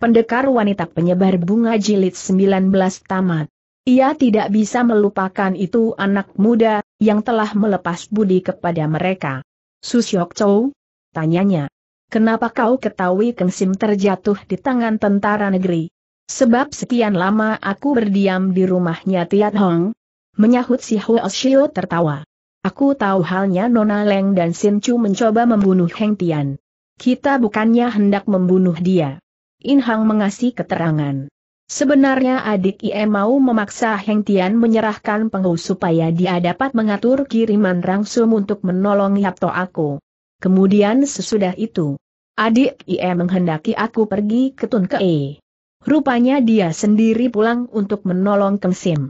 pendekar wanita penyebar bunga jilid 19 tamat. Ia tidak bisa melupakan itu anak muda, yang telah melepas budi kepada mereka. Susyok Chow? Tanyanya. Kenapa kau ketahui kensim terjatuh di tangan tentara negeri? Sebab sekian lama aku berdiam di rumahnya Tiat Hong. Menyahut si Huo Shio tertawa. Aku tahu halnya Nona Leng dan Sin Chu mencoba membunuh Heng Tian. Kita bukannya hendak membunuh dia. Inhang Hang mengasih keterangan. Sebenarnya adik IE mau memaksa Heng Tian menyerahkan Penghu supaya dia dapat mengatur kiriman rangsum untuk menolong Yapto aku. Kemudian sesudah itu, adik IE menghendaki aku pergi ke Tun Kee. Rupanya dia sendiri pulang untuk menolong Keng Sim.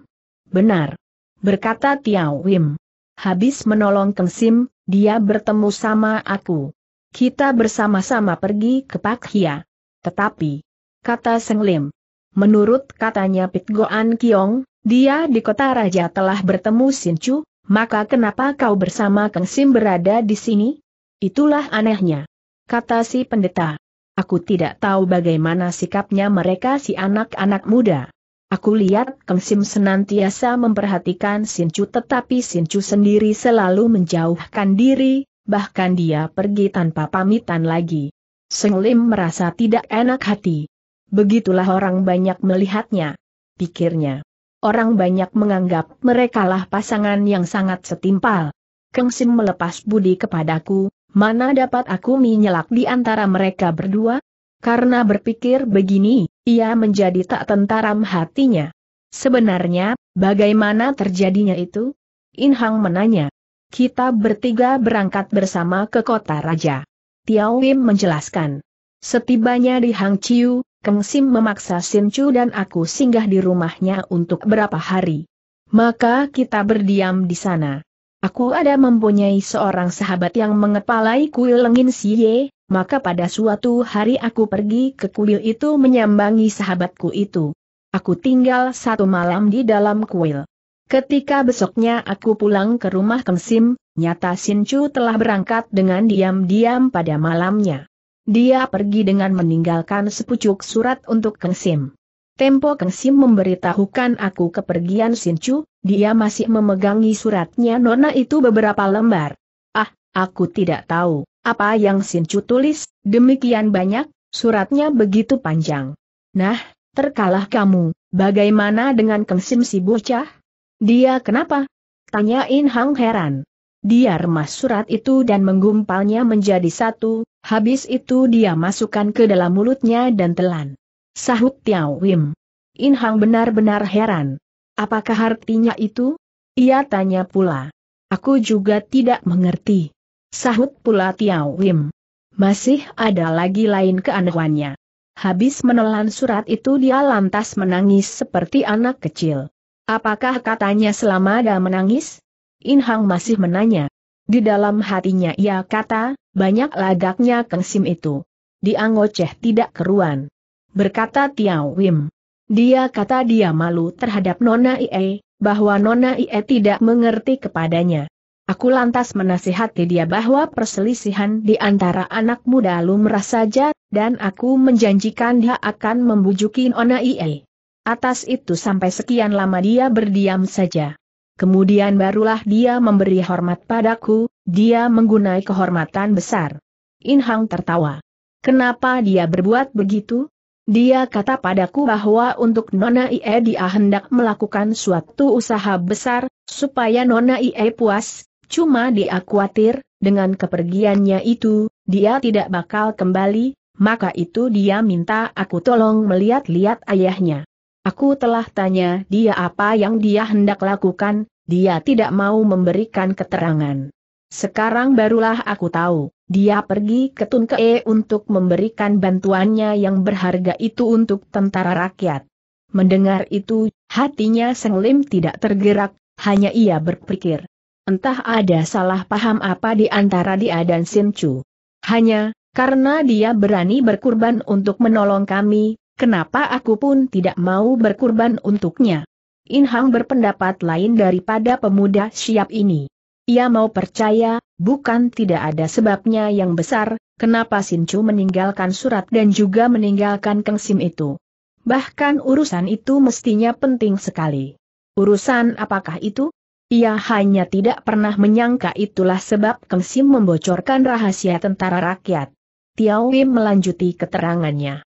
Benar. Berkata Tiao Wim. Habis menolong Keng Sim, dia bertemu sama aku. Kita bersama-sama pergi ke Pak Hia. Tetapi, kata Seng Lim, menurut katanya Pit Goan Kiong, dia di kota raja telah bertemu Sin Chu, maka kenapa kau bersama Kang Sim berada di sini? Itulah anehnya. Kata si pendeta. Aku tidak tahu bagaimana sikapnya mereka si anak-anak muda. Aku lihat Kang Sim senantiasa memperhatikan Sin Chu, tetapi Sin Chu sendiri selalu menjauhkan diri, bahkan dia pergi tanpa pamitan lagi. Seng Lim merasa tidak enak hati. Begitulah orang banyak melihatnya, pikirnya. Orang banyak menganggap mereka merekalah pasangan yang sangat setimpal. Keng Sim melepas budi kepadaku, mana dapat aku menyelak di antara mereka berdua? Karena berpikir begini, ia menjadi tak tentaram hatinya. Sebenarnya, bagaimana terjadinya itu? Inhang menanya. Kita bertiga berangkat bersama ke kota raja. Tiao Wim menjelaskan. Setibanya di Hang Chiu, Keng Sim memaksa Sin Chu dan aku singgah di rumahnya untuk berapa hari. Maka kita berdiam di sana. Aku ada mempunyai seorang sahabat yang mengepalai kuil Lengin Siye, maka pada suatu hari aku pergi ke kuil itu menyambangi sahabatku itu. Aku tinggal satu malam di dalam kuil. Ketika besoknya aku pulang ke rumah Kengsim, nyata Sinchu telah berangkat dengan diam-diam pada malamnya. Dia pergi dengan meninggalkan sepucuk surat untuk Kengsim. Tempo Kengsim memberitahukan aku kepergian Sinchu, dia masih memegangi suratnya nona itu beberapa lembar. Ah, aku tidak tahu, apa yang Sinchu tulis, demikian banyak, suratnya begitu panjang. Nah, terkalah kamu, bagaimana dengan Kengsim si bocah? Dia kenapa? Tanyain Hang heran. Dia remas surat itu dan menggumpalnya menjadi satu, habis itu dia masukkan ke dalam mulutnya dan telan. Sahut Tiao Wim. In Hang benar-benar heran. Apakah artinya itu? Ia tanya pula. Aku juga tidak mengerti. Sahut pula Tiao Wim. Masih ada lagi lain keanehannya. Habis menelan surat itu dia lantas menangis seperti anak kecil. Apakah katanya selama ada menangis? In Hang masih menanya. Di dalam hatinya ia kata, banyak ladaknya kengsim itu. Di Angoceh tidak keruan. Berkata Tiao Wim. Dia kata dia malu terhadap Nona Ie, bahwa Nona Ie tidak mengerti kepadanya. Aku lantas menasihati dia bahwa perselisihan di antara anak muda lumrah saja, dan aku menjanjikan dia akan membujukin Nona Ie. Atas itu sampai sekian lama dia berdiam saja. Kemudian barulah dia memberi hormat padaku, dia menggunai kehormatan besar. In Hang tertawa. Kenapa dia berbuat begitu? Dia kata padaku bahwa untuk Nona Ie dia hendak melakukan suatu usaha besar, supaya Nona Ie puas, cuma dia khawatir, dengan kepergiannya itu, dia tidak bakal kembali, maka itu dia minta aku tolong melihat-lihat ayahnya. Aku telah tanya dia apa yang dia hendak lakukan, dia tidak mau memberikan keterangan. Sekarang barulah aku tahu, dia pergi ke Tunke untuk memberikan bantuannya yang berharga itu untuk tentara rakyat. Mendengar itu, hatinya Senglim tidak tergerak, hanya ia berpikir. Entah ada salah paham apa di antara dia dan Chu. Hanya, karena dia berani berkurban untuk menolong kami, Kenapa aku pun tidak mau berkurban untuknya? In Hang berpendapat lain daripada pemuda siap ini. Ia mau percaya, bukan tidak ada sebabnya yang besar, kenapa Sin Chu meninggalkan surat dan juga meninggalkan Keng Sim itu. Bahkan urusan itu mestinya penting sekali. Urusan apakah itu? Ia hanya tidak pernah menyangka itulah sebab Keng Sim membocorkan rahasia tentara rakyat. Tiao melanjuti keterangannya.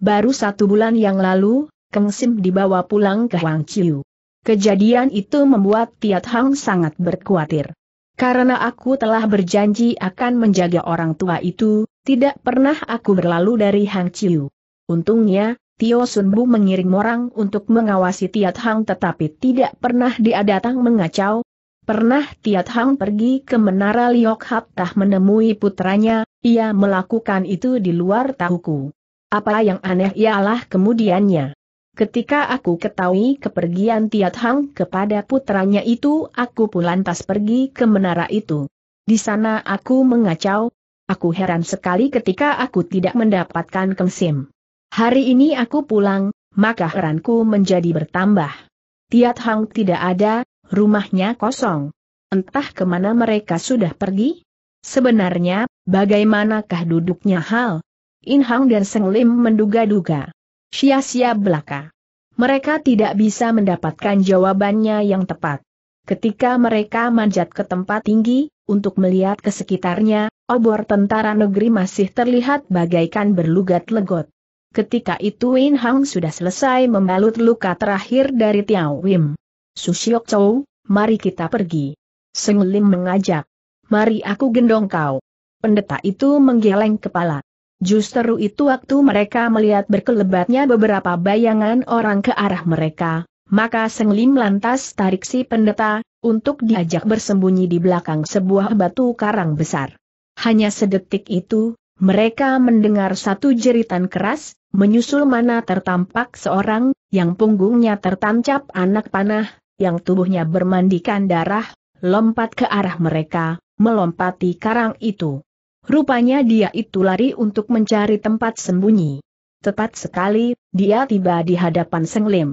Baru satu bulan yang lalu, Keng Sim dibawa pulang ke Chiu. Kejadian itu membuat Tiat Hang sangat berkhawatir. Karena aku telah berjanji akan menjaga orang tua itu, tidak pernah aku berlalu dari Hang Chiu. Untungnya, Tio Sunbu mengirim orang untuk mengawasi Tiat Hang tetapi tidak pernah dia datang mengacau. Pernah Tiat Hang pergi ke Menara Liok tak menemui putranya, ia melakukan itu di luar tahuku. Apa yang aneh ialah kemudiannya. Ketika aku ketahui kepergian Tiat Hang kepada putranya itu, aku pun lantas pergi ke menara itu. Di sana aku mengacau, Aku heran sekali ketika aku tidak mendapatkan kemsim. Hari ini aku pulang, maka heranku menjadi bertambah. Tiat Hang tidak ada, rumahnya kosong. Entah kemana mereka sudah pergi? Sebenarnya, bagaimanakah duduknya hal? In Hang dan Seng Lim menduga-duga. Sia-sia belaka. Mereka tidak bisa mendapatkan jawabannya yang tepat. Ketika mereka manjat ke tempat tinggi, untuk melihat ke sekitarnya, obor tentara negeri masih terlihat bagaikan berlugat legot. Ketika itu In Hang sudah selesai membalut luka terakhir dari Tiao Wim. Susiok Chow, mari kita pergi. Seng Lim mengajak. Mari aku gendong kau. Pendeta itu menggeleng kepala. Justru itu waktu mereka melihat berkelebatnya beberapa bayangan orang ke arah mereka, maka Seng Lim lantas tarik si pendeta, untuk diajak bersembunyi di belakang sebuah batu karang besar. Hanya sedetik itu, mereka mendengar satu jeritan keras, menyusul mana tertampak seorang, yang punggungnya tertancap anak panah, yang tubuhnya bermandikan darah, lompat ke arah mereka, melompati karang itu. Rupanya dia itu lari untuk mencari tempat sembunyi. Tepat sekali, dia tiba di hadapan Seng Lim.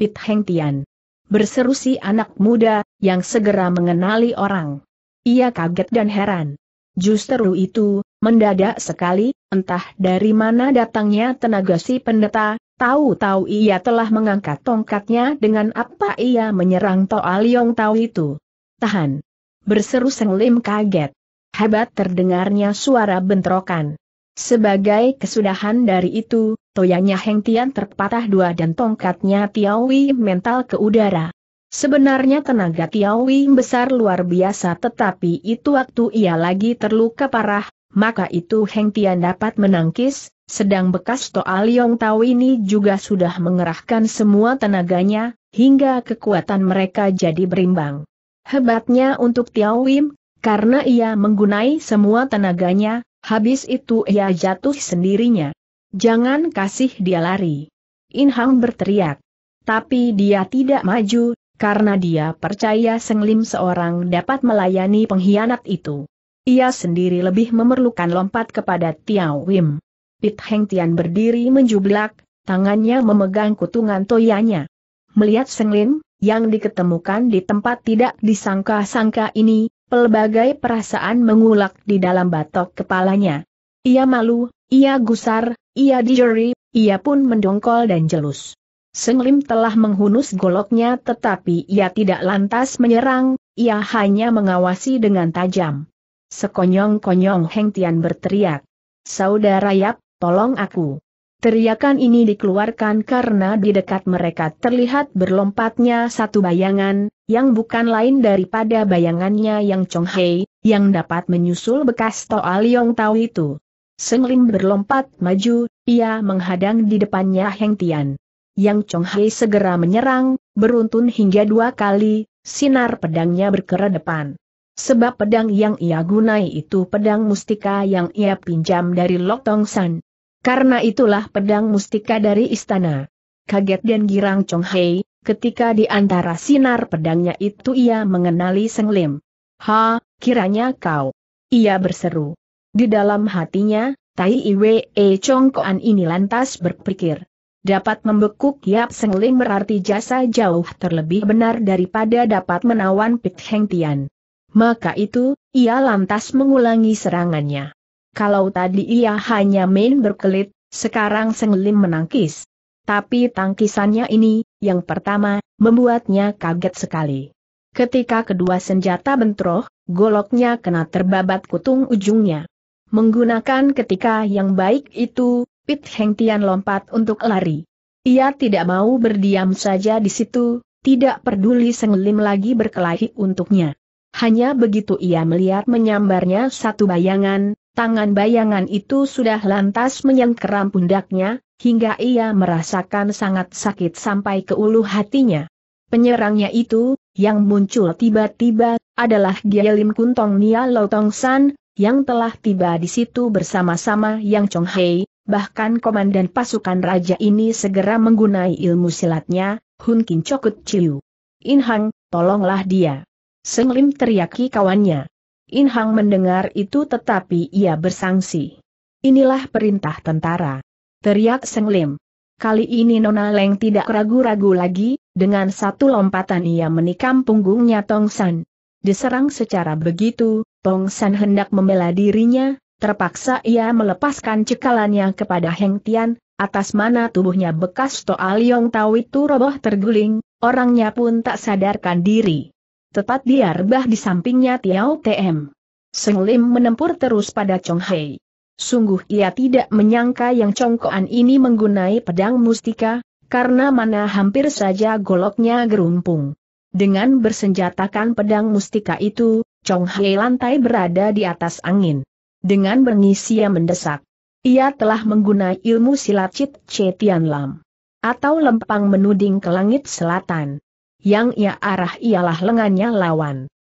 Pit Heng Tian. Berseru si anak muda, yang segera mengenali orang. Ia kaget dan heran. Justru itu, mendadak sekali, entah dari mana datangnya tenaga si pendeta, tahu-tahu ia telah mengangkat tongkatnya dengan apa ia menyerang Toa Liong Tau itu. Tahan. Berseru Seng Lim kaget hebat terdengarnya suara bentrokan. Sebagai kesudahan dari itu, toyanya Heng Tian terpatah dua dan tongkatnya Tiawi mental ke udara. Sebenarnya tenaga Tiawi besar luar biasa tetapi itu waktu ia lagi terluka parah, maka itu Heng Tian dapat menangkis, sedang bekas Toa Liong Tau ini juga sudah mengerahkan semua tenaganya, hingga kekuatan mereka jadi berimbang. Hebatnya untuk Tiawim, karena ia menggunai semua tenaganya, habis itu ia jatuh sendirinya. Jangan kasih dia lari. Inhang berteriak. Tapi dia tidak maju, karena dia percaya Senglim seorang dapat melayani pengkhianat itu. Ia sendiri lebih memerlukan lompat kepada Tiao Wim. Pit Heng Tian berdiri menjublak, tangannya memegang kutungan toyanya. Melihat Senglim yang diketemukan di tempat tidak disangka-sangka ini, Pelbagai perasaan mengulak di dalam batok kepalanya. Ia malu, ia gusar, ia dijeri, ia pun mendongkol dan jelus. Senglim telah menghunus goloknya tetapi ia tidak lantas menyerang, ia hanya mengawasi dengan tajam. Sekonyong-konyong Heng Tian berteriak. Saudara Yap, tolong aku. Teriakan ini dikeluarkan karena di dekat mereka terlihat berlompatnya satu bayangan, yang bukan lain daripada bayangannya yang Chong Hei, yang dapat menyusul bekas Toa Liong Tau itu. Seng Lim berlompat maju, ia menghadang di depannya Heng Tian. Yang Chong Hei segera menyerang, beruntun hingga dua kali, sinar pedangnya depan. Sebab pedang yang ia gunai itu pedang mustika yang ia pinjam dari Lok Tong San. Karena itulah pedang mustika dari istana. Kaget dan girang Chong Hei, ketika di antara sinar pedangnya itu ia mengenali Seng Lim. Ha, kiranya kau. Ia berseru. Di dalam hatinya, Tai Iwe e Chong Koan ini lantas berpikir. Dapat membekuk Yap Seng Lim berarti jasa jauh terlebih benar daripada dapat menawan Pit Heng Tian. Maka itu, ia lantas mengulangi serangannya. Kalau tadi ia hanya main berkelit, sekarang Senglim menangkis. Tapi tangkisannya ini, yang pertama, membuatnya kaget sekali. Ketika kedua senjata bentroh, goloknya kena terbabat kutung ujungnya. Menggunakan ketika yang baik itu, Pit Heng Tian lompat untuk lari. Ia tidak mau berdiam saja di situ, tidak peduli Senglim lagi berkelahi untuknya. Hanya begitu ia melihat menyambarnya satu bayangan, tangan bayangan itu sudah lantas menyengkeram pundaknya, hingga ia merasakan sangat sakit sampai ke ulu hatinya. Penyerangnya itu, yang muncul tiba-tiba, adalah Gielim Kuntong Nia Lotong San, yang telah tiba di situ bersama-sama Yang Chong Hei, bahkan komandan pasukan raja ini segera menggunai ilmu silatnya, Hun Kin Chokut Chiu. In Hang, tolonglah dia. Seng teriaki kawannya. In Hang mendengar itu tetapi ia bersangsi. Inilah perintah tentara. Teriak Seng Lim. Kali ini Nona Leng tidak ragu-ragu lagi, dengan satu lompatan ia menikam punggungnya Tong San. Diserang secara begitu, Tong San hendak membela dirinya, terpaksa ia melepaskan cekalannya kepada Heng Tian, atas mana tubuhnya bekas Toa Liong Tau itu roboh terguling, orangnya pun tak sadarkan diri tepat di rebah di sampingnya Tiao TM. Seng Lim menempur terus pada Chong Hei. Sungguh ia tidak menyangka yang congkoan ini menggunai pedang mustika, karena mana hampir saja goloknya gerumpung. Dengan bersenjatakan pedang mustika itu, Chong Hei lantai berada di atas angin. Dengan bengis ia mendesak. Ia telah menggunai ilmu silat Cit Che Lam. Atau lempang menuding ke langit selatan yang ia arah ialah lengannya lawan.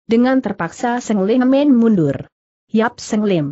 Dengan terpaksa Seng Lim Men mundur. Yap Seng Lim.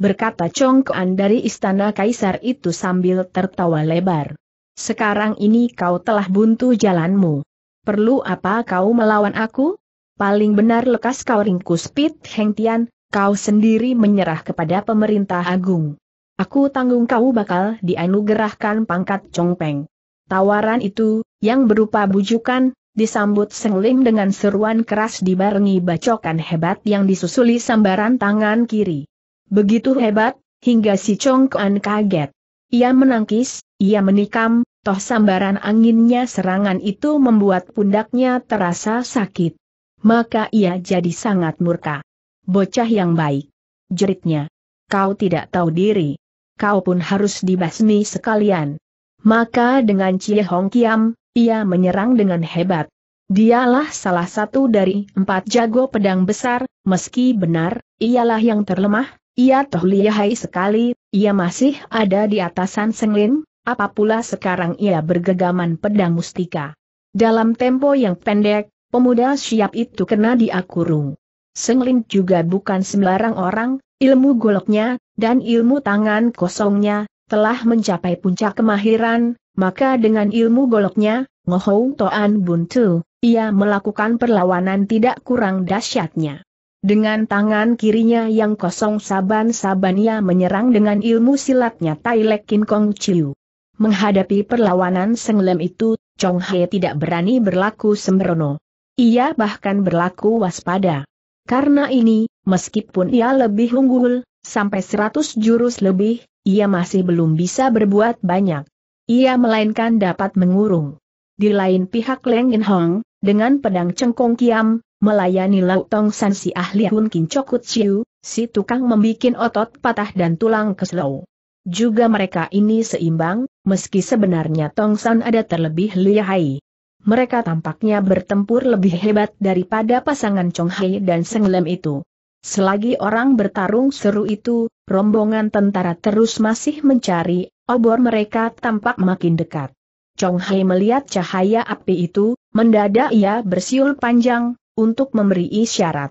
Berkata congkoan dari istana kaisar itu sambil tertawa lebar. Sekarang ini kau telah buntu jalanmu. Perlu apa kau melawan aku? Paling benar lekas kau ringkus Pit Heng Tian, kau sendiri menyerah kepada pemerintah agung. Aku tanggung kau bakal dianugerahkan pangkat Chong Peng. Tawaran itu, yang berupa bujukan, disambut Seng dengan seruan keras dibarengi bacokan hebat yang disusuli sambaran tangan kiri. Begitu hebat, hingga si Chong Kuan kaget. Ia menangkis, ia menikam, toh sambaran anginnya serangan itu membuat pundaknya terasa sakit. Maka ia jadi sangat murka. Bocah yang baik. Jeritnya. Kau tidak tahu diri. Kau pun harus dibasmi sekalian. Maka dengan Cie Hong Kiam, ia menyerang dengan hebat. Dialah salah satu dari empat jago pedang besar, meski benar, ialah yang terlemah, ia toh lihai sekali, ia masih ada di atasan senglin, apapula sekarang ia bergegaman pedang mustika. Dalam tempo yang pendek, pemuda siap itu kena diakurung. Senglin juga bukan sembarang orang, ilmu goloknya, dan ilmu tangan kosongnya, telah mencapai puncak kemahiran, maka dengan ilmu goloknya, Ngohou Toan Buntu, ia melakukan perlawanan tidak kurang dahsyatnya. Dengan tangan kirinya yang kosong saban-saban ia menyerang dengan ilmu silatnya Tai Lek Kin Kong Chiu. Menghadapi perlawanan Senglem itu, Chong He tidak berani berlaku sembrono. Ia bahkan berlaku waspada. Karena ini, meskipun ia lebih unggul, sampai 100 jurus lebih, ia masih belum bisa berbuat banyak ia melainkan dapat mengurung. Di lain pihak Leng In Hong, dengan pedang cengkong kiam, melayani Lau Tong San si ahli Hun Kin Chokut Chiu, si tukang membuat otot patah dan tulang keselau. Juga mereka ini seimbang, meski sebenarnya Tong San ada terlebih lihai. Mereka tampaknya bertempur lebih hebat daripada pasangan Chong Hai dan Seng Lem itu. Selagi orang bertarung seru itu, rombongan tentara terus masih mencari obor mereka tampak makin dekat. Chong Hai melihat cahaya api itu, mendadak ia bersiul panjang, untuk memberi isyarat.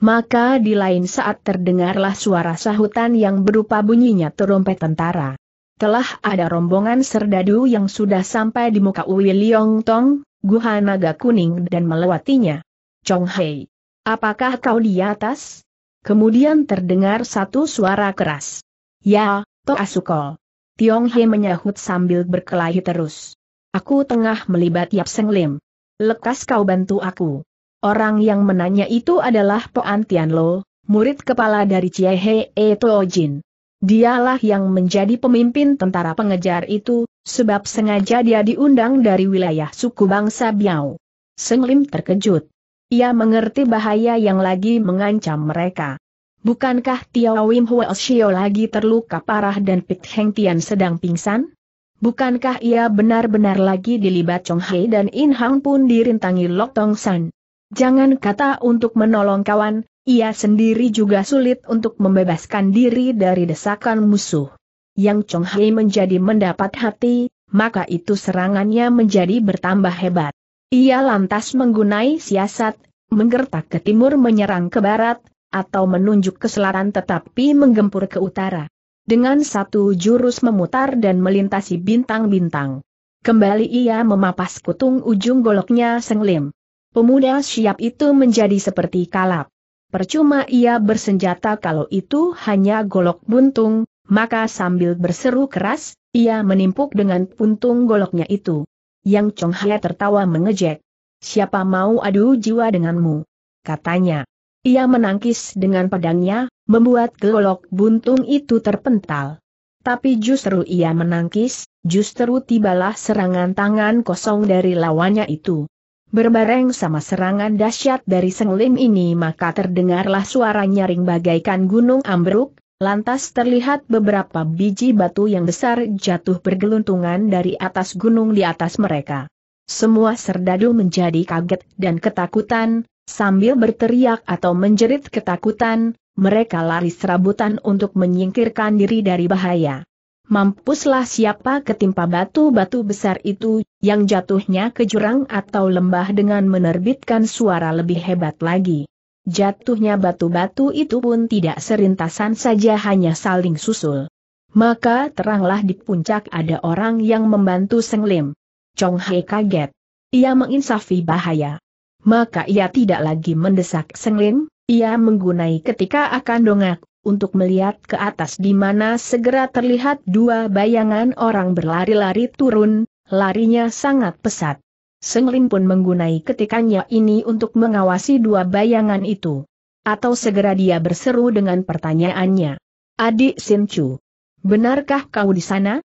Maka di lain saat terdengarlah suara sahutan yang berupa bunyinya terompet tentara. Telah ada rombongan serdadu yang sudah sampai di muka Uwi Liong Tong, Guha Naga Kuning dan melewatinya. Chong Hai, apakah kau di atas? Kemudian terdengar satu suara keras. Ya, Toh Asukol. Tiong He menyahut sambil berkelahi terus. Aku tengah melibat Yap Seng Lim. Lekas kau bantu aku. Orang yang menanya itu adalah Poan Tian Lo, murid kepala dari Cie He E Tuo Jin. Dialah yang menjadi pemimpin tentara pengejar itu, sebab sengaja dia diundang dari wilayah suku bangsa Biao. Seng Lim terkejut. Ia mengerti bahaya yang lagi mengancam mereka. Bukankah Tiao Wim Huo Shio lagi terluka parah dan Pit Heng Tian sedang pingsan? Bukankah ia benar-benar lagi dilibat Chong Hei dan In Hang pun dirintangi Lok Tong San? Jangan kata untuk menolong kawan, ia sendiri juga sulit untuk membebaskan diri dari desakan musuh. Yang Chong Hei menjadi mendapat hati, maka itu serangannya menjadi bertambah hebat. Ia lantas menggunai siasat, menggertak ke timur menyerang ke barat, atau menunjuk ke selatan tetapi menggempur ke utara. Dengan satu jurus memutar dan melintasi bintang-bintang. Kembali ia memapas kutung ujung goloknya senglim. Pemuda siap itu menjadi seperti kalap. Percuma ia bersenjata kalau itu hanya golok buntung, maka sambil berseru keras, ia menimpuk dengan puntung goloknya itu. Yang Chong Hye tertawa mengejek. Siapa mau adu jiwa denganmu? Katanya. Ia menangkis dengan pedangnya, membuat golok buntung itu terpental. Tapi justru ia menangkis, justru tibalah serangan tangan kosong dari lawannya itu. Berbareng sama serangan dahsyat dari Senglim ini maka terdengarlah suara nyaring bagaikan gunung ambruk, lantas terlihat beberapa biji batu yang besar jatuh bergeluntungan dari atas gunung di atas mereka. Semua serdadu menjadi kaget dan ketakutan, Sambil berteriak atau menjerit ketakutan, mereka lari serabutan untuk menyingkirkan diri dari bahaya. Mampuslah siapa ketimpa batu-batu besar itu, yang jatuhnya ke jurang atau lembah dengan menerbitkan suara lebih hebat lagi. Jatuhnya batu-batu itu pun tidak serintasan saja hanya saling susul. Maka teranglah di puncak ada orang yang membantu Senglim. Chong Hai kaget. Ia menginsafi bahaya maka ia tidak lagi mendesak Senglin. ia menggunai ketika akan dongak, untuk melihat ke atas di mana segera terlihat dua bayangan orang berlari-lari turun, larinya sangat pesat. Senglin pun menggunai ketikannya ini untuk mengawasi dua bayangan itu. Atau segera dia berseru dengan pertanyaannya. Adik Sinchu, benarkah kau di sana?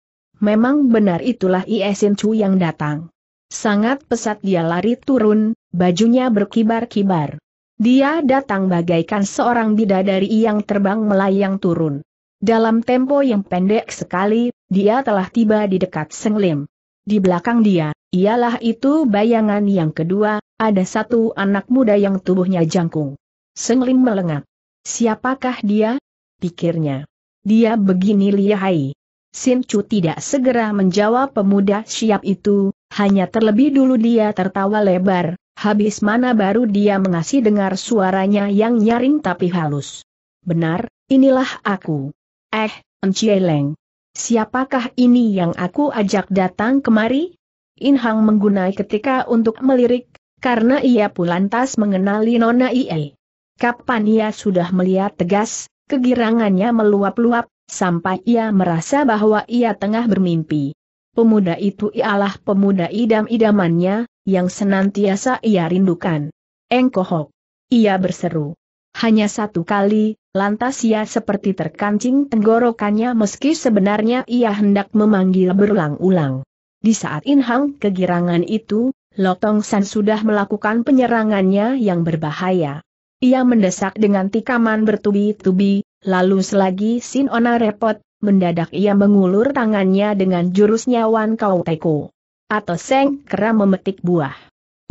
Memang benar itulah Ie Sinchu yang datang. Sangat pesat dia lari turun, Bajunya berkibar-kibar. Dia datang bagaikan seorang bidadari yang terbang melayang turun. Dalam tempo yang pendek sekali, dia telah tiba di dekat Senglim. Di belakang dia, ialah itu bayangan yang kedua, ada satu anak muda yang tubuhnya jangkung. Senglim melengak. Siapakah dia? Pikirnya. Dia begini lihai. Sin Chu tidak segera menjawab pemuda siap itu, hanya terlebih dulu dia tertawa lebar, Habis mana baru dia mengasih dengar suaranya yang nyaring tapi halus. Benar, inilah aku. Eh, Encieleng. Siapakah ini yang aku ajak datang kemari? Inhang menggunai ketika untuk melirik, karena ia pulantas mengenali Nona Ie. Kapan ia sudah melihat tegas, kegirangannya meluap-luap, sampai ia merasa bahwa ia tengah bermimpi. Pemuda itu ialah pemuda idam-idamannya, yang senantiasa ia rindukan. Engkohok. Ia berseru. Hanya satu kali, lantas ia seperti terkancing tenggorokannya meski sebenarnya ia hendak memanggil berulang-ulang. Di saat Inhang kegirangan itu, Lotong San sudah melakukan penyerangannya yang berbahaya. Ia mendesak dengan tikaman bertubi-tubi, lalu selagi Ona repot, mendadak ia mengulur tangannya dengan jurusnya Wan Kau Teko atau Seng Kera memetik buah.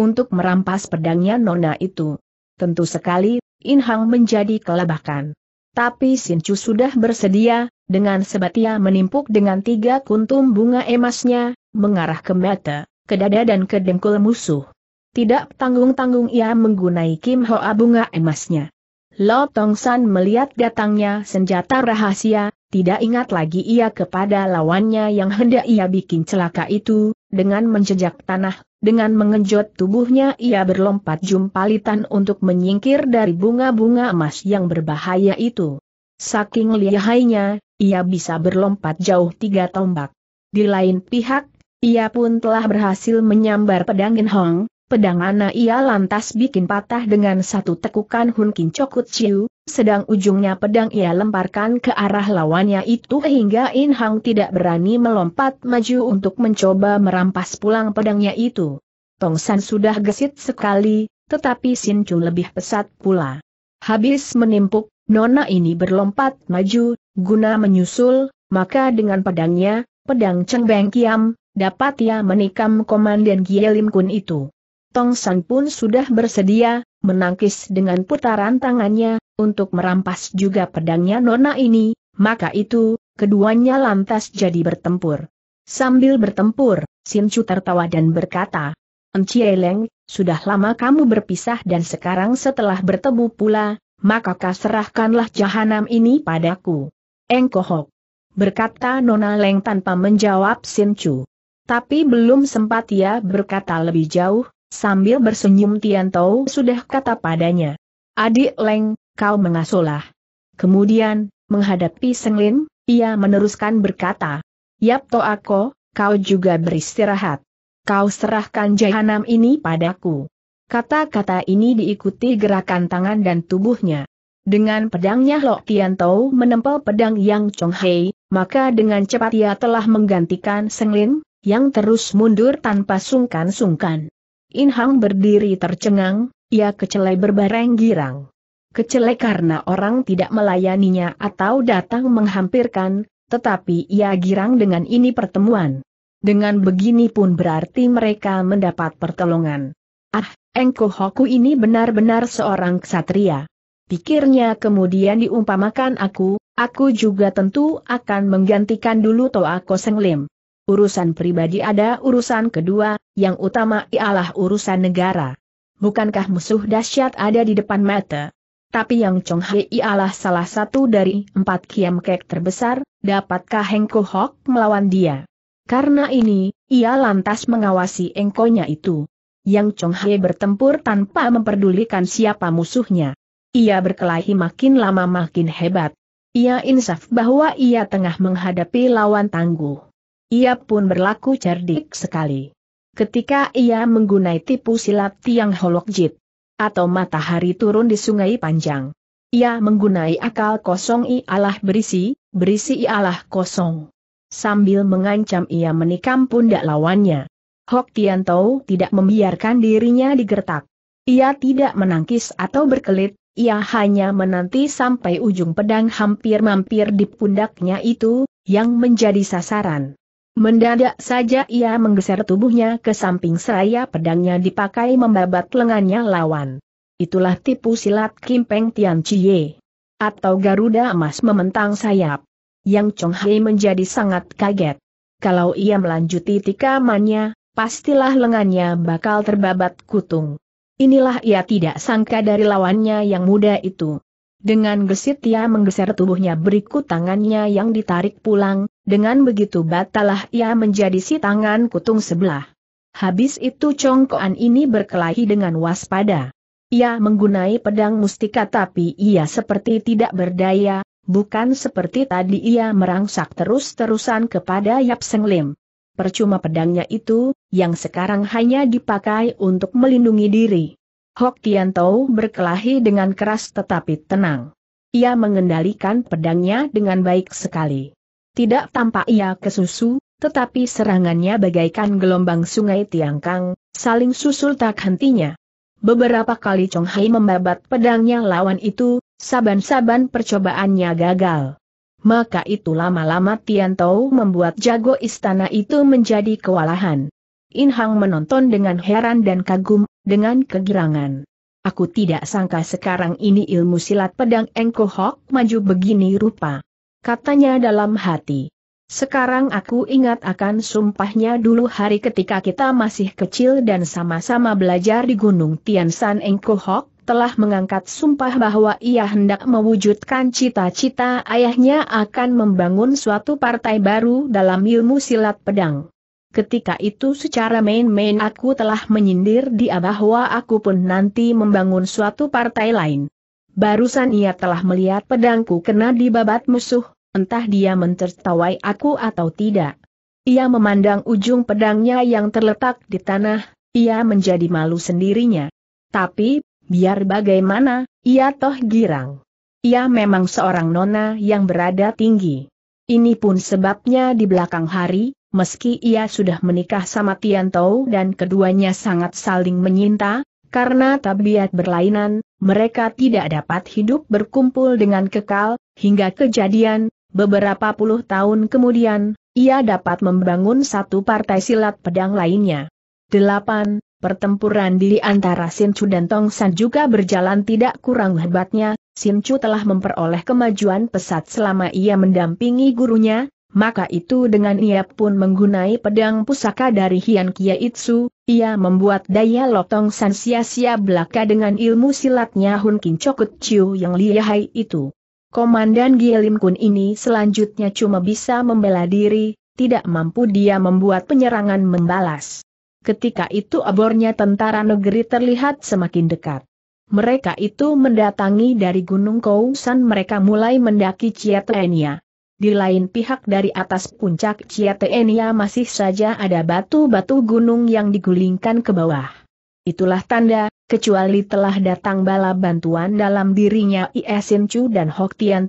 Untuk merampas pedangnya nona itu. Tentu sekali, In Hang menjadi kelabakan. Tapi Sin Chu sudah bersedia, dengan sebatia menimpuk dengan tiga kuntum bunga emasnya, mengarah ke mata, ke dada dan ke dengkul musuh. Tidak tanggung-tanggung ia menggunai Kim Hoa bunga emasnya. Lo Tong San melihat datangnya senjata rahasia, tidak ingat lagi ia kepada lawannya yang hendak ia bikin celaka itu, dengan menjejak tanah, dengan mengejot tubuhnya ia berlompat jumpalitan untuk menyingkir dari bunga-bunga emas yang berbahaya itu. Saking lihainya, ia bisa berlompat jauh tiga tombak. Di lain pihak, ia pun telah berhasil menyambar pedang In Hong, pedang Ana ia lantas bikin patah dengan satu tekukan Hun Kin Chokut Chiu, sedang ujungnya pedang ia lemparkan ke arah lawannya itu hingga In Hang tidak berani melompat maju untuk mencoba merampas pulang pedangnya itu. Tong San sudah gesit sekali, tetapi Sin Chu lebih pesat pula. Habis menimpuk, nona ini berlompat maju, guna menyusul, maka dengan pedangnya, pedang Cheng Beng Kiam, dapat ia menikam komandan Gie Lim Kun itu. Tong San pun sudah bersedia, menangkis dengan putaran tangannya, untuk merampas juga pedangnya nona ini, maka itu, keduanya lantas jadi bertempur. Sambil bertempur, Chu tertawa dan berkata, Encie Leng, sudah lama kamu berpisah dan sekarang setelah bertemu pula, maka kau serahkanlah jahanam ini padaku. Engkohok. Berkata Nona Leng tanpa menjawab Chu. Tapi belum sempat ia berkata lebih jauh, sambil bersenyum Tian Tou sudah kata padanya. Adik Leng, kau mengasuhlah. Kemudian, menghadapi Senglin, ia meneruskan berkata, Yap to aku, kau juga beristirahat. Kau serahkan jahanam ini padaku. Kata-kata ini diikuti gerakan tangan dan tubuhnya. Dengan pedangnya Lok Tian Tau menempel pedang Yang Chong Hei, maka dengan cepat ia telah menggantikan Senglin, yang terus mundur tanpa sungkan-sungkan. In Hang berdiri tercengang, ia kecelai berbareng girang kecelek karena orang tidak melayaninya atau datang menghampirkan, tetapi ia girang dengan ini pertemuan. Dengan begini pun berarti mereka mendapat pertolongan. Ah, Engko Hoku ini benar-benar seorang ksatria. Pikirnya kemudian diumpamakan aku, aku juga tentu akan menggantikan dulu Toa Koseng Lim. Urusan pribadi ada urusan kedua, yang utama ialah urusan negara. Bukankah musuh dahsyat ada di depan mata? tapi yang Chong Hei ialah salah satu dari empat kiam kek terbesar, dapatkah Hengko Hok melawan dia? Karena ini, ia lantas mengawasi engkonya itu. Yang Chong Hei bertempur tanpa memperdulikan siapa musuhnya. Ia berkelahi makin lama makin hebat. Ia insaf bahwa ia tengah menghadapi lawan tangguh. Ia pun berlaku cerdik sekali. Ketika ia menggunai tipu silat tiang holokjit, atau matahari turun di sungai panjang. Ia menggunai akal kosong ialah berisi, berisi ialah kosong. Sambil mengancam ia menikam pundak lawannya. Hok Tianto tidak membiarkan dirinya digertak. Ia tidak menangkis atau berkelit, ia hanya menanti sampai ujung pedang hampir-mampir di pundaknya itu, yang menjadi sasaran. Mendadak saja ia menggeser tubuhnya ke samping seraya pedangnya dipakai membabat lengannya lawan. Itulah tipu silat Kim Peng Tian Chie. Atau Garuda Emas mementang sayap. Yang Chong Hai menjadi sangat kaget. Kalau ia melanjuti tikamannya, pastilah lengannya bakal terbabat kutung. Inilah ia tidak sangka dari lawannya yang muda itu. Dengan gesit ia menggeser tubuhnya berikut tangannya yang ditarik pulang, dengan begitu batalah ia menjadi si tangan kutung sebelah. Habis itu congkoan ini berkelahi dengan waspada. Ia menggunai pedang mustika tapi ia seperti tidak berdaya, bukan seperti tadi ia merangsak terus-terusan kepada Yap Seng Lim. Percuma pedangnya itu, yang sekarang hanya dipakai untuk melindungi diri. Hok Tian Tou berkelahi dengan keras tetapi tenang. Ia mengendalikan pedangnya dengan baik sekali. Tidak tampak ia kesusu, tetapi serangannya bagaikan gelombang sungai Tiangkang, saling susul tak hentinya. Beberapa kali Chong Hai membabat pedangnya lawan itu, saban-saban percobaannya gagal. Maka itu lama-lama Tou membuat jago istana itu menjadi kewalahan. In Hang menonton dengan heran dan kagum dengan kegirangan. Aku tidak sangka sekarang ini ilmu silat pedang Engko Hok maju begini rupa. Katanya dalam hati. Sekarang aku ingat akan sumpahnya dulu hari ketika kita masih kecil dan sama-sama belajar di Gunung Tiansan Engko Hok telah mengangkat sumpah bahwa ia hendak mewujudkan cita-cita ayahnya akan membangun suatu partai baru dalam ilmu silat pedang. Ketika itu secara main-main aku telah menyindir dia bahwa aku pun nanti membangun suatu partai lain. Barusan ia telah melihat pedangku kena di babat musuh, entah dia mentertawai aku atau tidak. Ia memandang ujung pedangnya yang terletak di tanah, ia menjadi malu sendirinya. Tapi, biar bagaimana, ia toh girang. Ia memang seorang nona yang berada tinggi. Ini pun sebabnya di belakang hari, meski ia sudah menikah sama Tian Tiantou dan keduanya sangat saling menyinta, karena tabiat berlainan, mereka tidak dapat hidup berkumpul dengan kekal, hingga kejadian, beberapa puluh tahun kemudian, ia dapat membangun satu partai silat pedang lainnya. 8. Pertempuran di antara Sinchu dan Tong San juga berjalan tidak kurang hebatnya, Sinchu telah memperoleh kemajuan pesat selama ia mendampingi gurunya, maka itu dengan ia pun menggunai pedang pusaka dari Hian Kia Itsu, ia membuat daya lotong san sia-sia belaka dengan ilmu silatnya Hun Kin Chokut Chiu yang lihai itu. Komandan Gielim Kun ini selanjutnya cuma bisa membela diri, tidak mampu dia membuat penyerangan membalas. Ketika itu abornya tentara negeri terlihat semakin dekat. Mereka itu mendatangi dari Gunung Kousan mereka mulai mendaki Cietenia. Di lain pihak dari atas puncak Ciatenia masih saja ada batu-batu gunung yang digulingkan ke bawah. Itulah tanda, kecuali telah datang bala bantuan dalam dirinya Iesin dan Hok Tian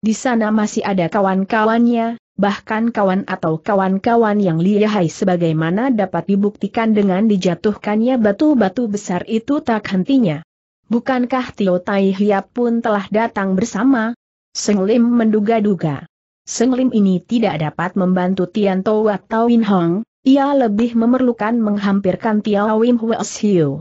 di sana masih ada kawan-kawannya, bahkan kawan atau kawan-kawan yang lihai sebagaimana dapat dibuktikan dengan dijatuhkannya batu-batu besar itu tak hentinya. Bukankah Tio Tai Hiap pun telah datang bersama? Seng Lim menduga-duga. Seng Lim ini tidak dapat membantu Tian Tou atau Win Hong, ia lebih memerlukan menghampirkan Tiao Wim Hueshiu.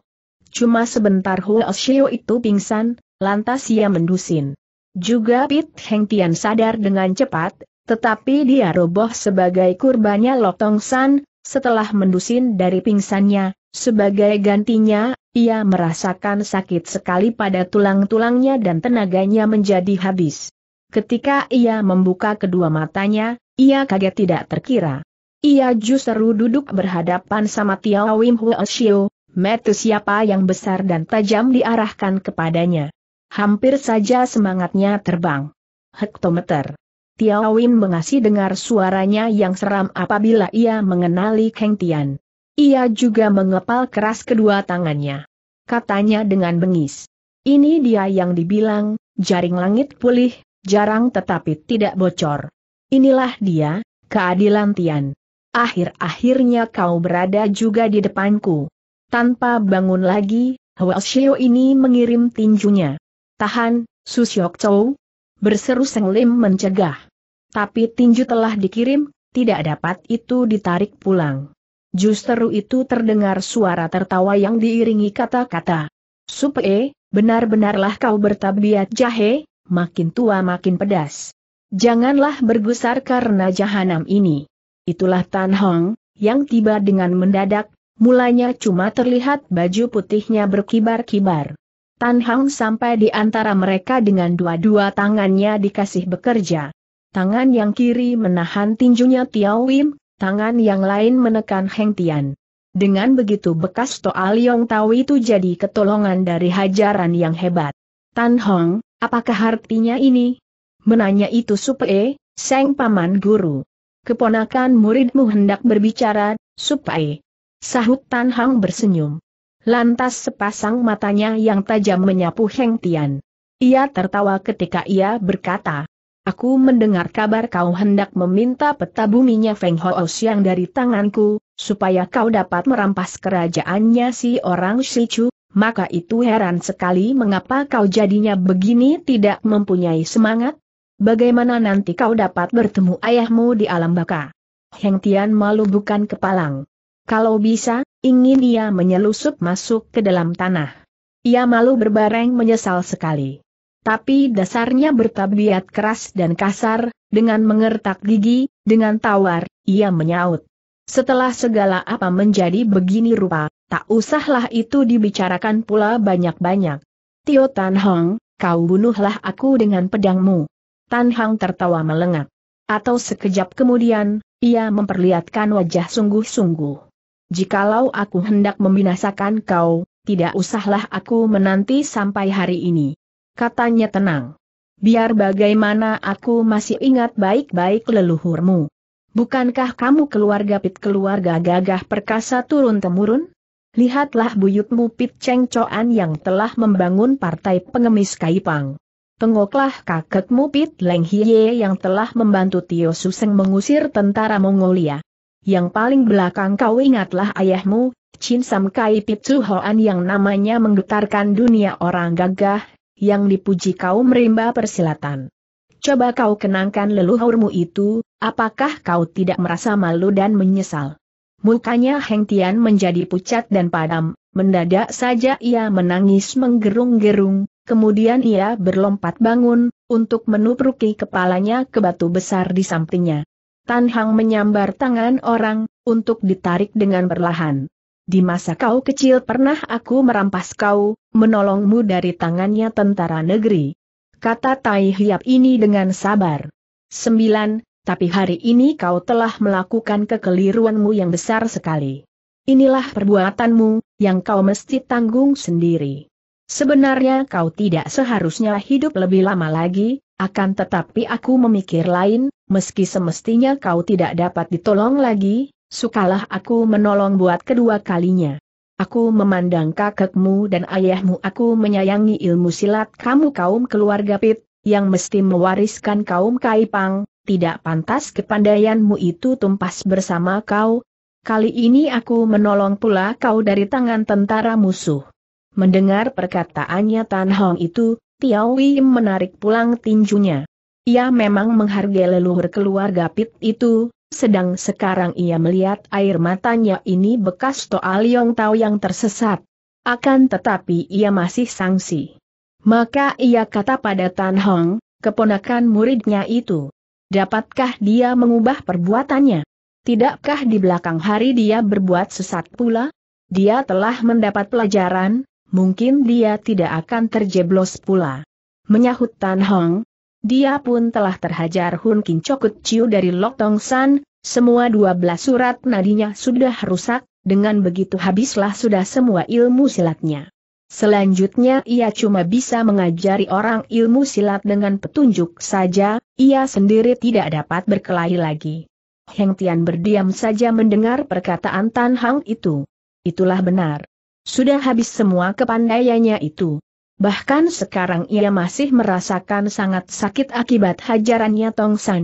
Cuma sebentar Hueshiu itu pingsan, lantas ia mendusin. Juga Pit Heng Tian sadar dengan cepat, tetapi dia roboh sebagai kurbannya Lok Tong San, setelah mendusin dari pingsannya, sebagai gantinya, ia merasakan sakit sekali pada tulang-tulangnya dan tenaganya menjadi habis. Ketika ia membuka kedua matanya, ia kaget tidak terkira. Ia justru duduk berhadapan sama Tiao Wim Hua Xiu, metu siapa yang besar dan tajam diarahkan kepadanya. Hampir saja semangatnya terbang. Hektometer. Tiao Wim mengasih dengar suaranya yang seram apabila ia mengenali Kang Tian. Ia juga mengepal keras kedua tangannya. Katanya dengan bengis. Ini dia yang dibilang, jaring langit pulih, jarang tetapi tidak bocor. Inilah dia, keadilan Tian. Akhir-akhirnya kau berada juga di depanku. Tanpa bangun lagi, Hua Xiao ini mengirim tinjunya. Tahan, Susyok Chou. Berseru Seng Lim mencegah. Tapi tinju telah dikirim, tidak dapat itu ditarik pulang. Justru itu terdengar suara tertawa yang diiringi kata-kata. Supe, benar-benarlah kau bertabiat jahe, makin tua makin pedas. Janganlah bergusar karena jahanam ini. Itulah Tan Hong, yang tiba dengan mendadak, mulanya cuma terlihat baju putihnya berkibar-kibar. Tan Hong sampai di antara mereka dengan dua-dua tangannya dikasih bekerja. Tangan yang kiri menahan tinjunya Tiao Wim, tangan yang lain menekan Heng Tian. Dengan begitu bekas Toa Liong Tau itu jadi ketolongan dari hajaran yang hebat. Tan Hong, Apakah artinya ini? Menanya itu supaya, Seng Paman Guru. Keponakan muridmu hendak berbicara, supaya. Sahut Tan Hang bersenyum. Lantas sepasang matanya yang tajam menyapu Heng Tian. Ia tertawa ketika ia berkata, Aku mendengar kabar kau hendak meminta peta buminya Feng Hoos yang dari tanganku, supaya kau dapat merampas kerajaannya si orang Shichu, maka itu heran sekali mengapa kau jadinya begini tidak mempunyai semangat? Bagaimana nanti kau dapat bertemu ayahmu di alam baka? Heng Tian malu bukan kepalang. Kalau bisa, ingin ia menyelusup masuk ke dalam tanah. Ia malu berbareng menyesal sekali. Tapi dasarnya bertabiat keras dan kasar, dengan mengertak gigi, dengan tawar, ia menyaut. Setelah segala apa menjadi begini rupa, Tak usahlah itu dibicarakan pula banyak-banyak. Tio Tan Hong, kau bunuhlah aku dengan pedangmu. Tan Hong tertawa melengak. Atau sekejap kemudian, ia memperlihatkan wajah sungguh-sungguh. Jikalau aku hendak membinasakan kau, tidak usahlah aku menanti sampai hari ini. Katanya tenang. Biar bagaimana aku masih ingat baik-baik leluhurmu. Bukankah kamu keluarga pit keluarga gagah perkasa turun-temurun? Lihatlah buyutmu Pit Cheng Choan yang telah membangun partai pengemis Kaipang. Tengoklah kakekmu Pit Leng hie yang telah membantu Tio Suseng mengusir tentara Mongolia. Yang paling belakang kau ingatlah ayahmu, Chin Sam Kai Pit Su Hoan yang namanya menggetarkan dunia orang gagah, yang dipuji kau merimba persilatan. Coba kau kenangkan leluhurmu itu, apakah kau tidak merasa malu dan menyesal? Mukanya Heng Tian menjadi pucat dan padam, mendadak saja ia menangis menggerung-gerung, kemudian ia berlompat bangun, untuk menupruki kepalanya ke batu besar di sampingnya. Tan Hang menyambar tangan orang, untuk ditarik dengan perlahan. Di masa kau kecil pernah aku merampas kau, menolongmu dari tangannya tentara negeri. Kata Tai Hiap ini dengan sabar. 9 tapi hari ini kau telah melakukan kekeliruanmu yang besar sekali. Inilah perbuatanmu, yang kau mesti tanggung sendiri. Sebenarnya kau tidak seharusnya hidup lebih lama lagi, akan tetapi aku memikir lain, meski semestinya kau tidak dapat ditolong lagi, sukalah aku menolong buat kedua kalinya. Aku memandang kakekmu dan ayahmu aku menyayangi ilmu silat kamu kaum keluarga Pit, yang mesti mewariskan kaum Kaipang, tidak pantas kepandaianmu itu tumpas bersama kau. Kali ini aku menolong pula kau dari tangan tentara musuh. Mendengar perkataannya Tan Hong itu, Tiao Wei menarik pulang tinjunya. Ia memang menghargai leluhur keluarga Pit itu, sedang sekarang ia melihat air matanya ini bekas Toa Liong Tao yang tersesat. Akan tetapi ia masih sangsi. Maka ia kata pada Tan Hong, keponakan muridnya itu. Dapatkah dia mengubah perbuatannya? Tidakkah di belakang hari dia berbuat sesat pula? Dia telah mendapat pelajaran, mungkin dia tidak akan terjeblos pula. Menyahut Tan Hong, dia pun telah terhajar Hun Kin Chokut Chiu dari Lok Tong San, semua dua belas surat nadinya sudah rusak, dengan begitu habislah sudah semua ilmu silatnya. Selanjutnya ia cuma bisa mengajari orang ilmu silat dengan petunjuk saja, ia sendiri tidak dapat berkelahi lagi. Heng Tian berdiam saja mendengar perkataan Tan Hang itu. Itulah benar. Sudah habis semua kepandaiannya itu. Bahkan sekarang ia masih merasakan sangat sakit akibat hajarannya Tong San.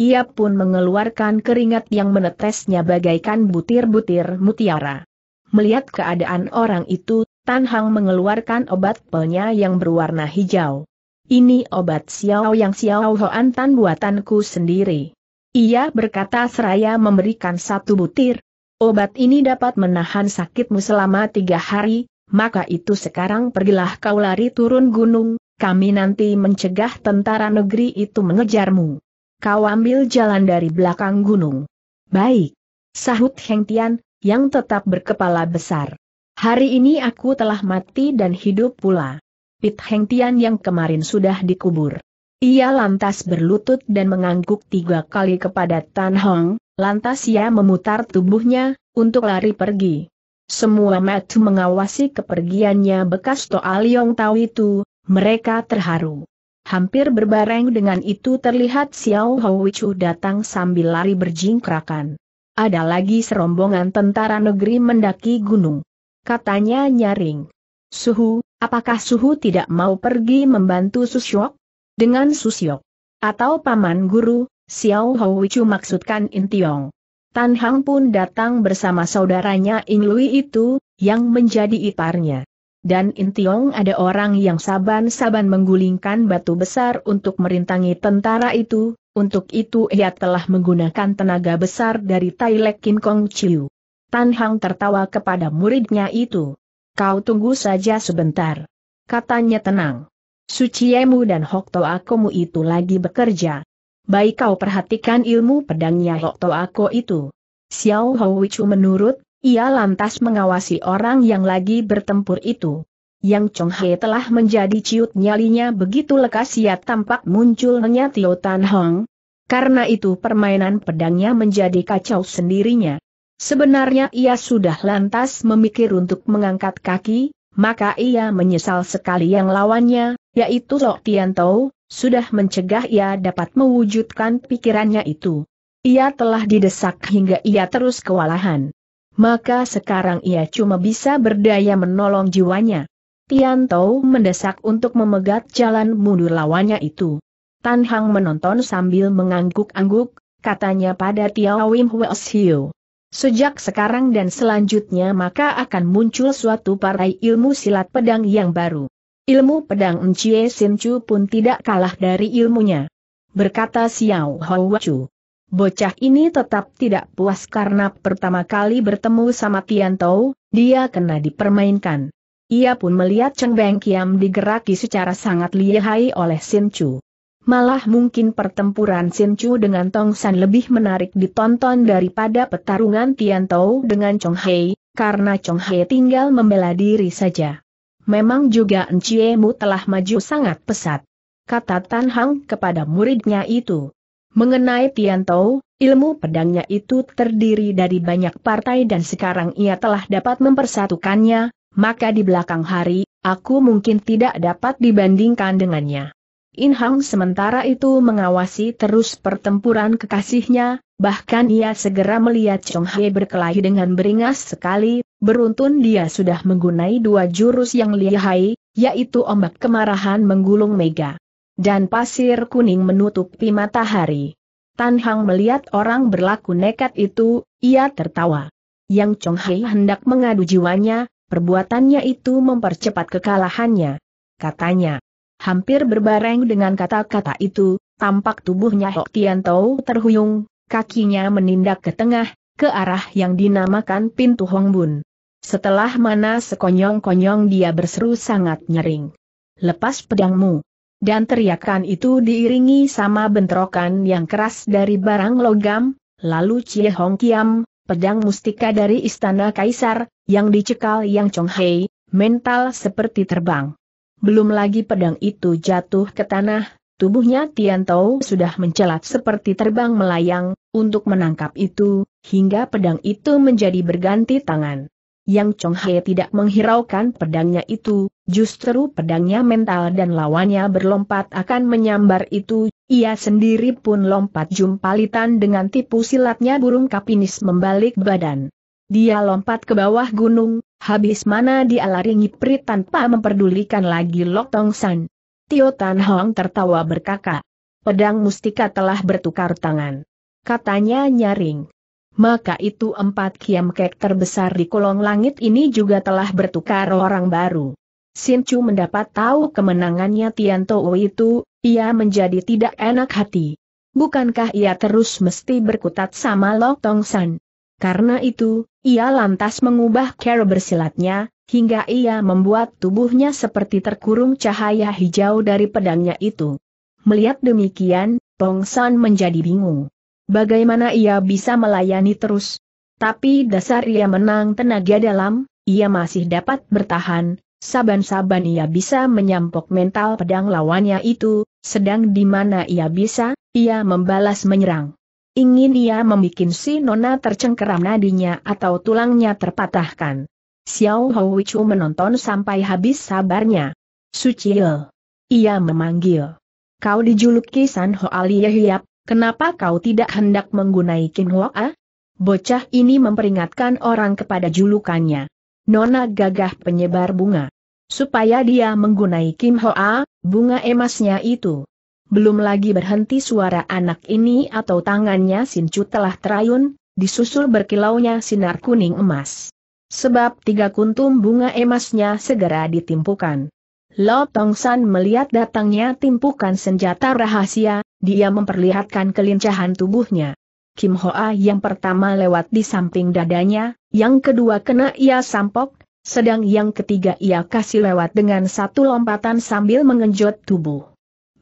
Ia pun mengeluarkan keringat yang menetesnya bagaikan butir-butir mutiara. Melihat keadaan orang itu, Tan Hang mengeluarkan obat pelnya yang berwarna hijau. Ini obat Xiao yang Xiao Hoan Tan buatanku sendiri. Ia berkata seraya memberikan satu butir. Obat ini dapat menahan sakitmu selama tiga hari, maka itu sekarang pergilah kau lari turun gunung, kami nanti mencegah tentara negeri itu mengejarmu. Kau ambil jalan dari belakang gunung. Baik. Sahut Heng Tian, yang tetap berkepala besar. Hari ini aku telah mati dan hidup pula. Pit Heng Tian yang kemarin sudah dikubur. Ia lantas berlutut dan mengangguk tiga kali kepada Tan Hong, lantas ia memutar tubuhnya, untuk lari pergi. Semua matu mengawasi kepergiannya bekas Toa Liong Tau itu, mereka terharu. Hampir berbareng dengan itu terlihat Xiao Houwichu datang sambil lari berjingkrakan. Ada lagi serombongan tentara negeri mendaki gunung katanya nyaring. Suhu, apakah Suhu tidak mau pergi membantu Susyok? Dengan Susyok. Atau Paman Guru, Xiao Houwichu maksudkan Intiong. Tan Hang pun datang bersama saudaranya Ing Lui itu, yang menjadi iparnya. Dan Intiong ada orang yang saban-saban menggulingkan batu besar untuk merintangi tentara itu, untuk itu ia telah menggunakan tenaga besar dari Tai Lek Kin Kong Chiu. Tan Hang tertawa kepada muridnya itu. Kau tunggu saja sebentar. Katanya tenang. Suciemu dan Hokto Akomu itu lagi bekerja. Baik kau perhatikan ilmu pedangnya Hokto Ako itu. Xiao Houwichu menurut, ia lantas mengawasi orang yang lagi bertempur itu. Yang Chong He telah menjadi ciut nyalinya begitu lekas ia tampak muncul Tio Tan Hong. Karena itu permainan pedangnya menjadi kacau sendirinya. Sebenarnya ia sudah lantas memikir untuk mengangkat kaki, maka ia menyesal sekali yang lawannya, yaitu Lok Tianto, sudah mencegah ia dapat mewujudkan pikirannya itu. Ia telah didesak hingga ia terus kewalahan. Maka sekarang ia cuma bisa berdaya menolong jiwanya. Tianto mendesak untuk memegat jalan mundur lawannya itu. Tan Hang menonton sambil mengangguk-angguk, katanya pada Tiawim Wim Xiu. Sejak sekarang dan selanjutnya maka akan muncul suatu parai ilmu silat pedang yang baru. Ilmu pedang Encie Sinchu pun tidak kalah dari ilmunya. Berkata Xiao Houwachu. Bocah ini tetap tidak puas karena pertama kali bertemu sama tian Tou, dia kena dipermainkan. Ia pun melihat Cheng Beng Kiam digeraki secara sangat lihai oleh Sinchu. Malah mungkin pertempuran Sin Chu dengan Tong San lebih menarik ditonton daripada pertarungan Tian Tou dengan Chong Hei, karena Chong Hei tinggal membela diri saja. Memang juga Encie Mu telah maju sangat pesat. Kata Tan Hang kepada muridnya itu. Mengenai Tian Tou, ilmu pedangnya itu terdiri dari banyak partai dan sekarang ia telah dapat mempersatukannya, maka di belakang hari, aku mungkin tidak dapat dibandingkan dengannya. In Hang sementara itu mengawasi terus pertempuran kekasihnya, bahkan ia segera melihat Chong Hei berkelahi dengan beringas sekali, beruntun dia sudah menggunai dua jurus yang lihai, yaitu ombak kemarahan menggulung mega. Dan pasir kuning menutupi matahari. Tan Hang melihat orang berlaku nekat itu, ia tertawa. Yang Chong Hei hendak mengadu jiwanya, perbuatannya itu mempercepat kekalahannya. Katanya, Hampir berbareng dengan kata-kata itu, tampak tubuhnya Hok Tian Tau terhuyung, kakinya menindak ke tengah, ke arah yang dinamakan pintu Hong Bun. Setelah mana sekonyong-konyong dia berseru sangat nyering. Lepas pedangmu. Dan teriakan itu diiringi sama bentrokan yang keras dari barang logam, lalu Cie Hong Kiam, pedang mustika dari Istana Kaisar, yang dicekal Yang Chong Hei, mental seperti terbang. Belum lagi pedang itu jatuh ke tanah, tubuhnya Tian Tou sudah mencelat seperti terbang melayang, untuk menangkap itu, hingga pedang itu menjadi berganti tangan. Yang Chong He tidak menghiraukan pedangnya itu, justru pedangnya mental dan lawannya berlompat akan menyambar itu, ia sendiri pun lompat jumpalitan dengan tipu silatnya burung kapinis membalik badan. Dia lompat ke bawah gunung, Habis mana dia lari ngiprit tanpa memperdulikan lagi Lok Tong San. Tio Tan Hong tertawa berkata, Pedang mustika telah bertukar tangan. Katanya nyaring. Maka itu empat kiam kek terbesar di kolong langit ini juga telah bertukar orang baru. Sin Chu mendapat tahu kemenangannya Tian Tianto itu, ia menjadi tidak enak hati. Bukankah ia terus mesti berkutat sama Lok Tong San? Karena itu, ia lantas mengubah cara bersilatnya, hingga ia membuat tubuhnya seperti terkurung cahaya hijau dari pedangnya itu. Melihat demikian, Tong San menjadi bingung. Bagaimana ia bisa melayani terus? Tapi dasar ia menang tenaga dalam, ia masih dapat bertahan, saban-saban ia bisa menyampok mental pedang lawannya itu, sedang di mana ia bisa, ia membalas menyerang. Ingin ia membuat si Nona tercengkeram nadinya atau tulangnya terpatahkan. Xiao Houwichu menonton sampai habis sabarnya. Suciil. Ia memanggil. Kau dijuluki San Ho Hiap, kenapa kau tidak hendak menggunai Kin Hoa? Ah? Bocah ini memperingatkan orang kepada julukannya. Nona gagah penyebar bunga. Supaya dia menggunai Kim Hoa, ah, bunga emasnya itu belum lagi berhenti suara anak ini atau tangannya Sincu telah terayun, disusul berkilaunya sinar kuning emas. Sebab tiga kuntum bunga emasnya segera ditimpukan. Lo San melihat datangnya timpukan senjata rahasia, dia memperlihatkan kelincahan tubuhnya. Kim Hoa yang pertama lewat di samping dadanya, yang kedua kena ia sampok, sedang yang ketiga ia kasih lewat dengan satu lompatan sambil mengenjot tubuh.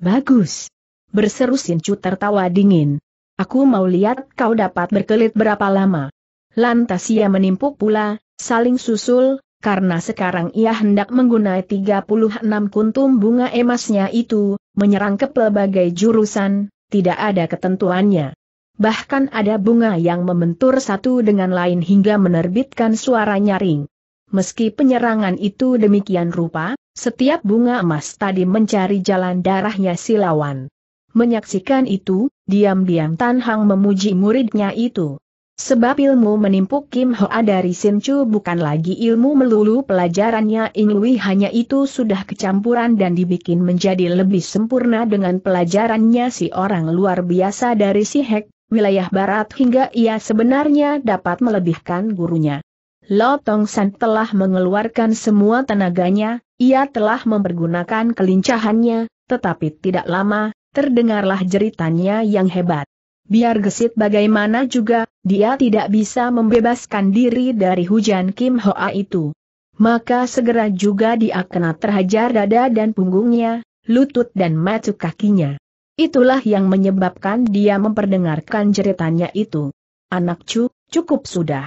Bagus. Berseru Sincu tertawa dingin. Aku mau lihat kau dapat berkelit berapa lama. Lantas ia menimpuk pula, saling susul, karena sekarang ia hendak menggunai 36 kuntum bunga emasnya itu, menyerang ke pelbagai jurusan, tidak ada ketentuannya. Bahkan ada bunga yang membentur satu dengan lain hingga menerbitkan suara nyaring. Meski penyerangan itu demikian rupa, setiap bunga emas tadi mencari jalan darahnya silawan. Menyaksikan itu, diam-diam Tan Hang memuji muridnya itu. Sebab ilmu menimpuk Kim Hoa dari Sin Chu bukan lagi ilmu melulu pelajarannya Ing Lui hanya itu sudah kecampuran dan dibikin menjadi lebih sempurna dengan pelajarannya si orang luar biasa dari si Hek, wilayah barat hingga ia sebenarnya dapat melebihkan gurunya. Lo Tong San telah mengeluarkan semua tenaganya, ia telah mempergunakan kelincahannya, tetapi tidak lama, terdengarlah jeritannya yang hebat. Biar gesit bagaimana juga, dia tidak bisa membebaskan diri dari hujan Kim Hoa itu. Maka segera juga dia kena terhajar dada dan punggungnya, lutut dan mata kakinya. Itulah yang menyebabkan dia memperdengarkan jeritannya itu. Anak cu, cukup sudah.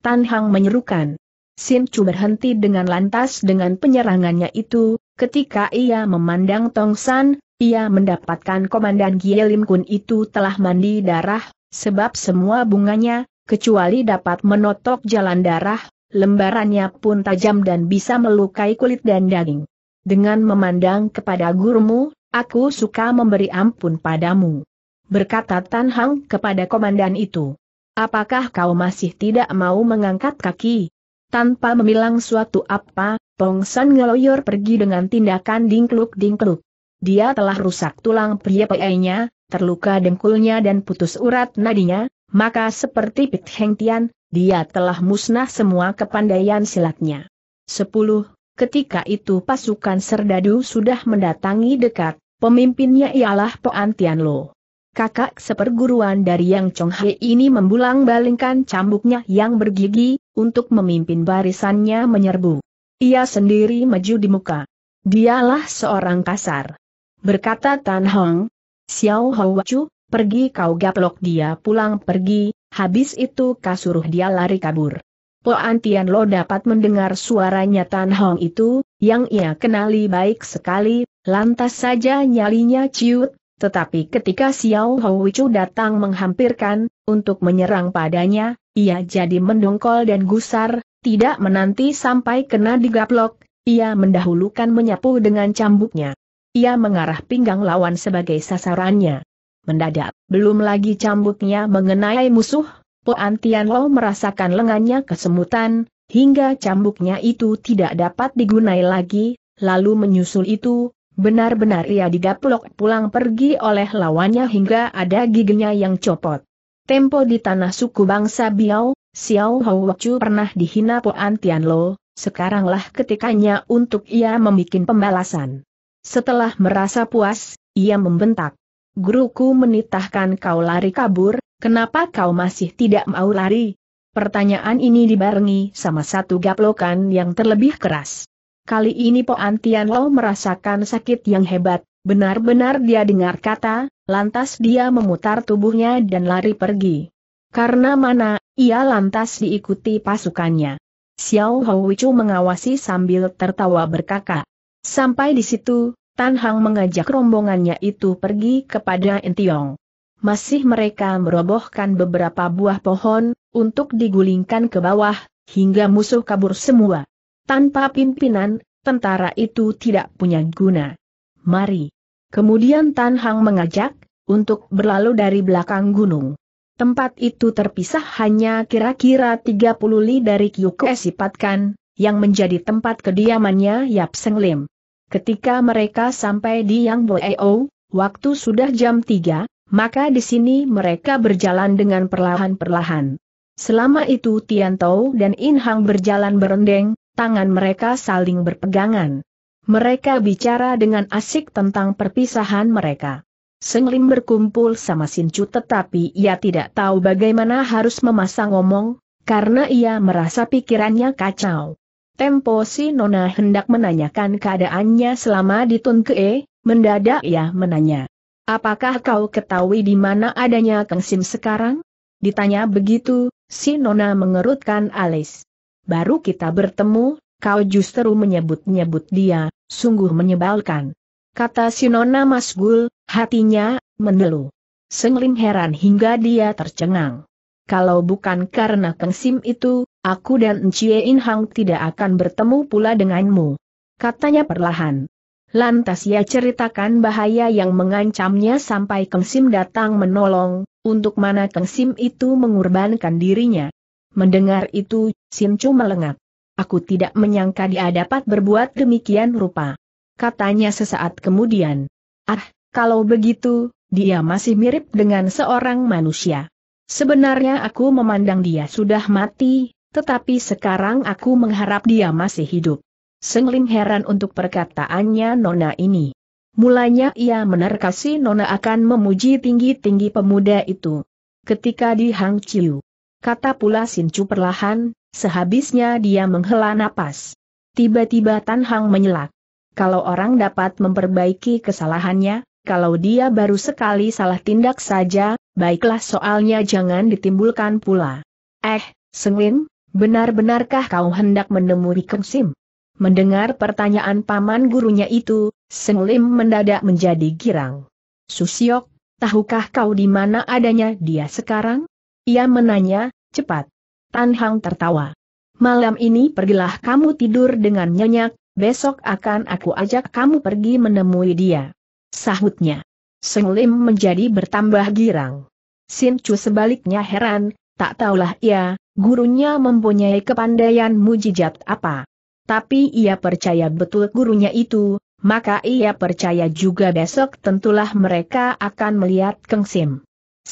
Tan Hang menyerukan. Sin Chu berhenti dengan lantas dengan penyerangannya itu, ketika ia memandang Tong San, ia mendapatkan komandan Gielim Kun itu telah mandi darah, sebab semua bunganya, kecuali dapat menotok jalan darah, lembarannya pun tajam dan bisa melukai kulit dan daging. Dengan memandang kepada gurumu, aku suka memberi ampun padamu. Berkata Tan Hang kepada komandan itu. Apakah kau masih tidak mau mengangkat kaki? Tanpa memilang suatu apa, Pong San ngeloyor pergi dengan tindakan dingkluk-dingkluk. Dia telah rusak tulang pria prie terluka dengkulnya dan putus urat nadinya, maka seperti Pit Heng Tian, dia telah musnah semua kepandaian silatnya. 10. Ketika itu pasukan Serdadu sudah mendatangi dekat, pemimpinnya ialah Poan Tian Lo kakak seperguruan dari Yang Chong Hei ini membulang balingkan cambuknya yang bergigi, untuk memimpin barisannya menyerbu. Ia sendiri maju di muka. Dialah seorang kasar. Berkata Tan Hong, Xiao Hou Chu, pergi kau gaplok dia pulang pergi, habis itu kasuruh dia lari kabur. Po Antian Lo dapat mendengar suaranya Tan Hong itu, yang ia kenali baik sekali, lantas saja nyalinya ciut, tetapi ketika Xiao Hou datang menghampirkan, untuk menyerang padanya, ia jadi mendongkol dan gusar, tidak menanti sampai kena digaplok, ia mendahulukan menyapu dengan cambuknya. Ia mengarah pinggang lawan sebagai sasarannya. Mendadak, belum lagi cambuknya mengenai musuh, Po Tianlo merasakan lengannya kesemutan, hingga cambuknya itu tidak dapat digunai lagi, lalu menyusul itu, Benar-benar ia digaplok pulang pergi oleh lawannya hingga ada giginya yang copot. Tempo di tanah suku bangsa Biao, Xiao Hou Wachu pernah dihina Poan Tianlo, sekaranglah ketikanya untuk ia membuat pembalasan. Setelah merasa puas, ia membentak. Guruku menitahkan kau lari kabur, kenapa kau masih tidak mau lari? Pertanyaan ini dibarengi sama satu gaplokan yang terlebih keras. Kali ini Po Antian Lo merasakan sakit yang hebat, benar-benar dia dengar kata, lantas dia memutar tubuhnya dan lari pergi. Karena mana, ia lantas diikuti pasukannya. Xiao Houichu mengawasi sambil tertawa berkata. Sampai di situ, Tan Hang mengajak rombongannya itu pergi kepada Entiong. Masih mereka merobohkan beberapa buah pohon, untuk digulingkan ke bawah, hingga musuh kabur semua. Tanpa pimpinan, tentara itu tidak punya guna. Mari. Kemudian Tan Hang mengajak, untuk berlalu dari belakang gunung. Tempat itu terpisah hanya kira-kira 30 li dari Kyuko Esipatkan, yang menjadi tempat kediamannya Yap Seng Lim. Ketika mereka sampai di Yang Boeo, waktu sudah jam 3, maka di sini mereka berjalan dengan perlahan-perlahan. Selama itu Tian Tao dan In Hang berjalan berendeng, tangan mereka saling berpegangan. Mereka bicara dengan asik tentang perpisahan mereka. Senglim berkumpul sama Sinchu, tetapi ia tidak tahu bagaimana harus memasang omong, karena ia merasa pikirannya kacau. Tempo si Nona hendak menanyakan keadaannya selama di Tunke, mendadak ia menanya. Apakah kau ketahui di mana adanya Kang Sim sekarang? Ditanya begitu, si Nona mengerutkan alis baru kita bertemu, kau justru menyebut-nyebut dia, sungguh menyebalkan. Kata Sinona Masgul, hatinya, menelu. Sengling heran hingga dia tercengang. Kalau bukan karena kengsim itu, aku dan Ncie Inhang tidak akan bertemu pula denganmu. Katanya perlahan. Lantas ia ceritakan bahaya yang mengancamnya sampai kengsim datang menolong, untuk mana kengsim itu mengorbankan dirinya. Mendengar itu, Chu melengak. Aku tidak menyangka dia dapat berbuat demikian rupa. Katanya sesaat kemudian. Ah, kalau begitu, dia masih mirip dengan seorang manusia. Sebenarnya aku memandang dia sudah mati, tetapi sekarang aku mengharap dia masih hidup. Sengling heran untuk perkataannya Nona ini. Mulanya ia menerkasi Nona akan memuji tinggi-tinggi pemuda itu. Ketika di Hang Chiu, Kata pula Sincu perlahan, sehabisnya dia menghela napas. Tiba-tiba Tan Hang menyelak. Kalau orang dapat memperbaiki kesalahannya, kalau dia baru sekali salah tindak saja, baiklah soalnya jangan ditimbulkan pula. Eh, Senglin, benar-benarkah kau hendak menemui sim? Mendengar pertanyaan paman gurunya itu, Senglim mendadak menjadi girang. Susiok, tahukah kau di mana adanya dia sekarang? Ia menanya, cepat. Tan Hang tertawa. Malam ini pergilah kamu tidur dengan nyenyak, besok akan aku ajak kamu pergi menemui dia. Sahutnya. Seng Lim menjadi bertambah girang. Sin Chu sebaliknya heran, tak tahulah ia, gurunya mempunyai kepandaian mujijat apa. Tapi ia percaya betul gurunya itu, maka ia percaya juga besok tentulah mereka akan melihat Keng Sim.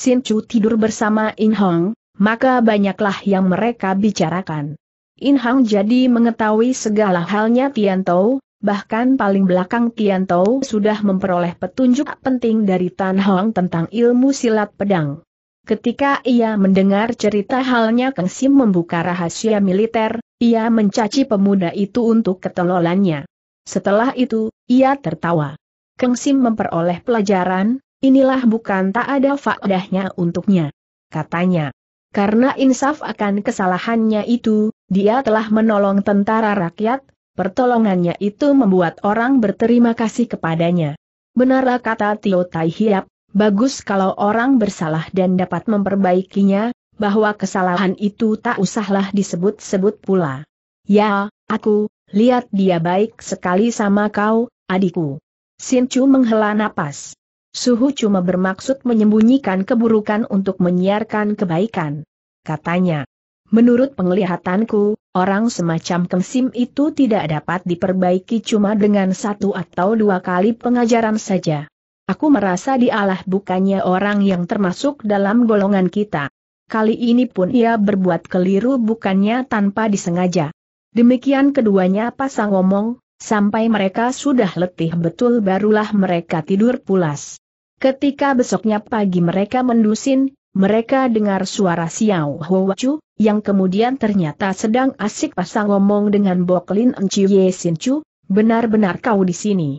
Sin Chu tidur bersama In Hong, maka banyaklah yang mereka bicarakan. In Hong jadi mengetahui segala halnya Tian Tou, bahkan paling belakang Tian Tou sudah memperoleh petunjuk penting dari Tan Hong tentang ilmu silat pedang. Ketika ia mendengar cerita halnya Kang Sim membuka rahasia militer, ia mencaci pemuda itu untuk ketololannya. Setelah itu, ia tertawa. Kang Sim memperoleh pelajaran, Inilah bukan tak ada faedahnya untuknya. Katanya. Karena insaf akan kesalahannya itu, dia telah menolong tentara rakyat, pertolongannya itu membuat orang berterima kasih kepadanya. Benarlah kata Tio Tai Hiap, bagus kalau orang bersalah dan dapat memperbaikinya, bahwa kesalahan itu tak usahlah disebut-sebut pula. Ya, aku, lihat dia baik sekali sama kau, adikku. Sinchu menghela napas. Suhu cuma bermaksud menyembunyikan keburukan untuk menyiarkan kebaikan. Katanya, menurut penglihatanku, orang semacam kemsim itu tidak dapat diperbaiki cuma dengan satu atau dua kali pengajaran saja. Aku merasa dialah bukannya orang yang termasuk dalam golongan kita. Kali ini pun ia berbuat keliru bukannya tanpa disengaja. Demikian keduanya pasang ngomong, Sampai mereka sudah letih betul barulah mereka tidur pulas. Ketika besoknya pagi mereka mendusin, mereka dengar suara Xiao Huacu, yang kemudian ternyata sedang asik pasang ngomong dengan Boklin Enci Ye Sinchu, benar-benar kau di sini.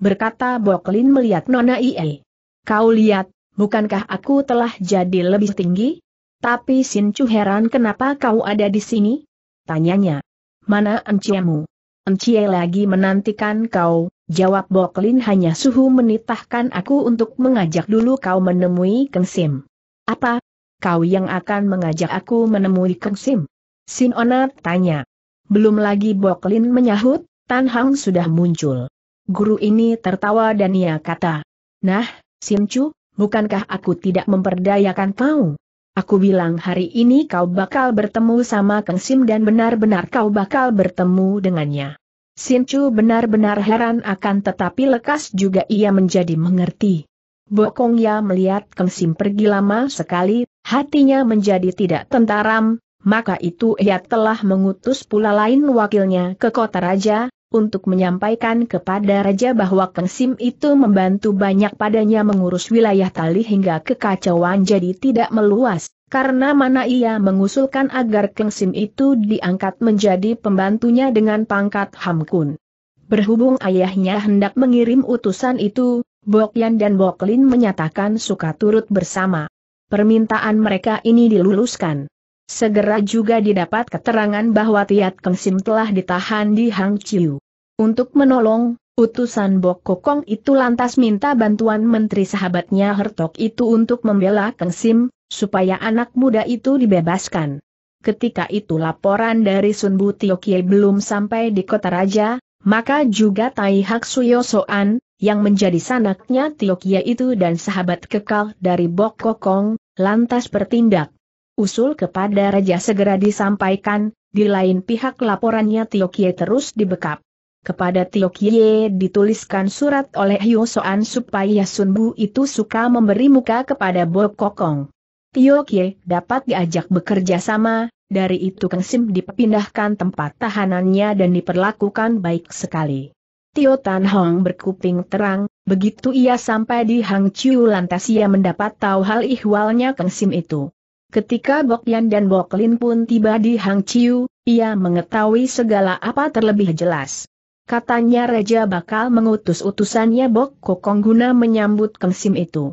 Berkata Boklin melihat Nona Ie. Kau lihat, bukankah aku telah jadi lebih tinggi? Tapi Sinchu heran kenapa kau ada di sini? Tanyanya. Mana enciamu? Encie lagi menantikan kau, jawab Boklin hanya suhu menitahkan aku untuk mengajak dulu kau menemui Keng Sim. Apa? Kau yang akan mengajak aku menemui Keng Sim? Sinona tanya. Belum lagi Boklin menyahut, Tan Hang sudah muncul. Guru ini tertawa dan ia kata, Nah, Simcu, bukankah aku tidak memperdayakan kau? Aku bilang hari ini kau bakal bertemu sama Kang Sim dan benar-benar kau bakal bertemu dengannya. Chu benar-benar heran akan tetapi lekas juga ia menjadi mengerti. Bokong Ya melihat Kang Sim pergi lama sekali, hatinya menjadi tidak tentaram, maka itu ia telah mengutus pula lain wakilnya ke kota raja, untuk menyampaikan kepada Raja bahwa Keng Sim itu membantu banyak padanya mengurus wilayah tali hingga kekacauan jadi tidak meluas, karena mana ia mengusulkan agar Keng Sim itu diangkat menjadi pembantunya dengan pangkat Hamkun. Berhubung ayahnya hendak mengirim utusan itu, Bok Yan dan Bok Lin menyatakan suka turut bersama. Permintaan mereka ini diluluskan. Segera juga didapat keterangan bahwa Tiat Keng Sim telah ditahan di Hang Chiu. Untuk menolong, utusan Bok Kokong itu lantas minta bantuan menteri sahabatnya Hertok itu untuk membela Keng Sim, supaya anak muda itu dibebaskan. Ketika itu laporan dari Sun Bu Tio Kie belum sampai di kota raja, maka juga Tai Hak Suyo Soan, yang menjadi sanaknya Tio Kie itu dan sahabat kekal dari Bok Kokong, lantas bertindak. Usul kepada Raja segera disampaikan, di lain pihak laporannya Tio Kie terus dibekap. Kepada Tio Kie dituliskan surat oleh Hyo Soan supaya Sun Bu itu suka memberi muka kepada Bo Kokong. Tio Kie dapat diajak bekerja sama, dari itu Kang Sim dipindahkan tempat tahanannya dan diperlakukan baik sekali. Tio Tan Hong berkuping terang, begitu ia sampai di Hang Chiu lantas ia mendapat tahu hal ihwalnya Kang Sim itu. Ketika Bok Yan dan Bok Lin pun tiba di Hang Chiu, ia mengetahui segala apa terlebih jelas. Katanya Raja bakal mengutus utusannya Bok Kokong guna menyambut kengsim Sim itu.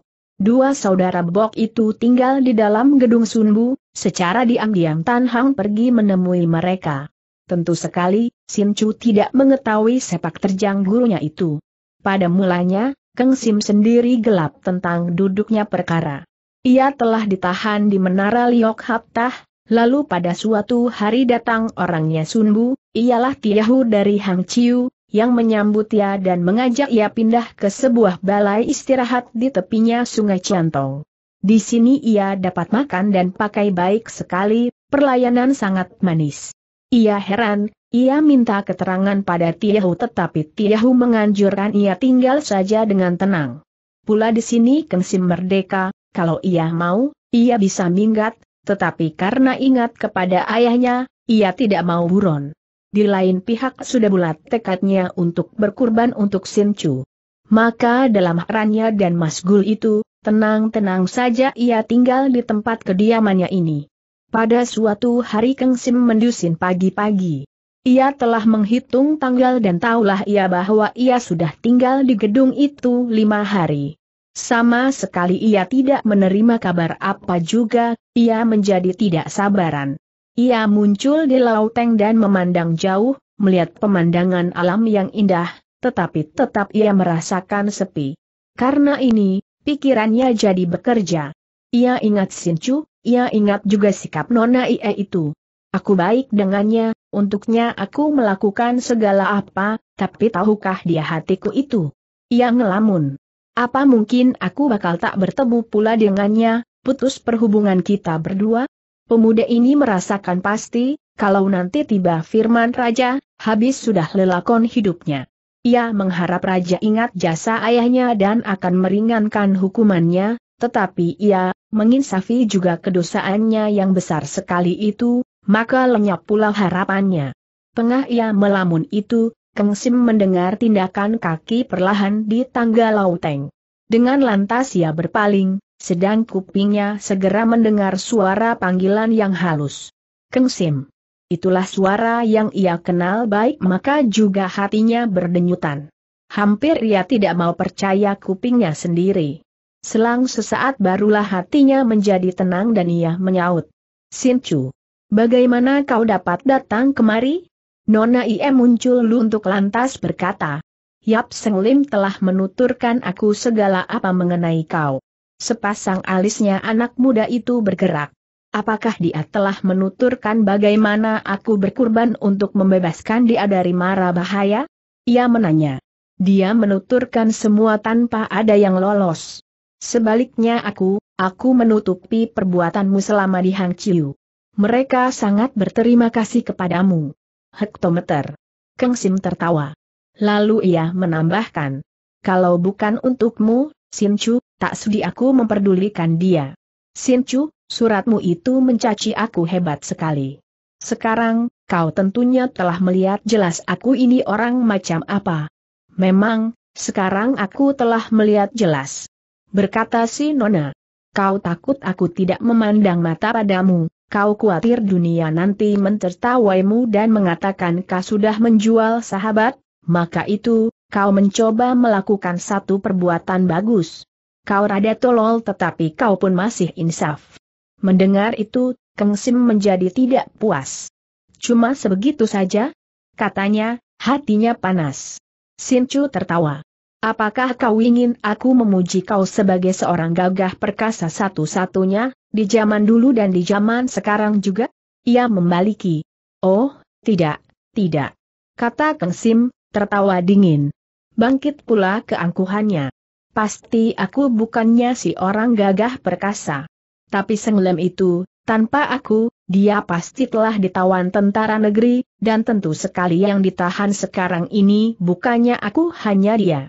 Dua saudara Bok itu tinggal di dalam gedung Sunbu, secara diam-diam Tan Hang pergi menemui mereka. Tentu sekali, Sim Chu tidak mengetahui sepak terjang gurunya itu. Pada mulanya, Kang Sim sendiri gelap tentang duduknya perkara. Ia telah ditahan di menara Liok Haptah, lalu pada suatu hari datang orangnya Sunbu, ialah Tiahu dari Hang Chiu, yang menyambut ia dan mengajak ia pindah ke sebuah balai istirahat di tepinya sungai Ciantong. Di sini ia dapat makan dan pakai baik sekali, perlayanan sangat manis. Ia heran, ia minta keterangan pada Tiahu tetapi Tiahu menganjurkan ia tinggal saja dengan tenang. Pula di sini Kengsim merdeka, kalau ia mau, ia bisa minggat, tetapi karena ingat kepada ayahnya, ia tidak mau buron. Di lain pihak sudah bulat tekadnya untuk berkurban untuk Sinchu. Maka dalam herannya dan masgul itu, tenang-tenang saja ia tinggal di tempat kediamannya ini. Pada suatu hari Keng Sim mendusin pagi-pagi. Ia telah menghitung tanggal dan tahulah ia bahwa ia sudah tinggal di gedung itu lima hari. Sama sekali ia tidak menerima kabar apa juga, ia menjadi tidak sabaran. Ia muncul di lauteng dan memandang jauh, melihat pemandangan alam yang indah, tetapi tetap ia merasakan sepi. Karena ini, pikirannya jadi bekerja. Ia ingat Sinchu, ia ingat juga sikap Nona Ie itu. Aku baik dengannya, untuknya aku melakukan segala apa, tapi tahukah dia hatiku itu? Ia ngelamun. Apa mungkin aku bakal tak bertemu pula dengannya, putus perhubungan kita berdua? Pemuda ini merasakan pasti, kalau nanti tiba firman raja, habis sudah lelakon hidupnya. Ia mengharap raja ingat jasa ayahnya dan akan meringankan hukumannya, tetapi ia menginsafi juga kedosaannya yang besar sekali itu, maka lenyap pula harapannya. Tengah ia melamun itu, Keng Sim mendengar tindakan kaki perlahan di tangga lauteng. Dengan lantas ia berpaling, sedang kupingnya segera mendengar suara panggilan yang halus. Keng Sim. Itulah suara yang ia kenal baik maka juga hatinya berdenyutan. Hampir ia tidak mau percaya kupingnya sendiri. Selang sesaat barulah hatinya menjadi tenang dan ia menyaut. Sinchu, bagaimana kau dapat datang kemari? Nona IM muncul untuk lantas berkata, Yap Seng Lim telah menuturkan aku segala apa mengenai kau. Sepasang alisnya anak muda itu bergerak. Apakah dia telah menuturkan bagaimana aku berkurban untuk membebaskan dia dari mara bahaya? Ia menanya. Dia menuturkan semua tanpa ada yang lolos. Sebaliknya aku, aku menutupi perbuatanmu selama di Hang Chiu. Mereka sangat berterima kasih kepadamu hektometer. Keng Sim tertawa. Lalu ia menambahkan, kalau bukan untukmu, Sinchu, tak sudi aku memperdulikan dia. Sinchu, suratmu itu mencaci aku hebat sekali. Sekarang, kau tentunya telah melihat jelas aku ini orang macam apa. Memang, sekarang aku telah melihat jelas. Berkata si Nona, kau takut aku tidak memandang mata padamu, kau khawatir dunia nanti mentertawaimu dan mengatakan kau sudah menjual sahabat, maka itu, kau mencoba melakukan satu perbuatan bagus. Kau rada tolol tetapi kau pun masih insaf. Mendengar itu, Keng Sim menjadi tidak puas. Cuma sebegitu saja? Katanya, hatinya panas. Sincu tertawa. Apakah kau ingin aku memuji kau sebagai seorang gagah perkasa satu-satunya? Di zaman dulu dan di zaman sekarang juga? Ia membaliki. Oh, tidak, tidak. Kata Kang Sim, tertawa dingin. Bangkit pula keangkuhannya. Pasti aku bukannya si orang gagah perkasa. Tapi senglem itu, tanpa aku, dia pasti telah ditawan tentara negeri, dan tentu sekali yang ditahan sekarang ini bukannya aku hanya dia.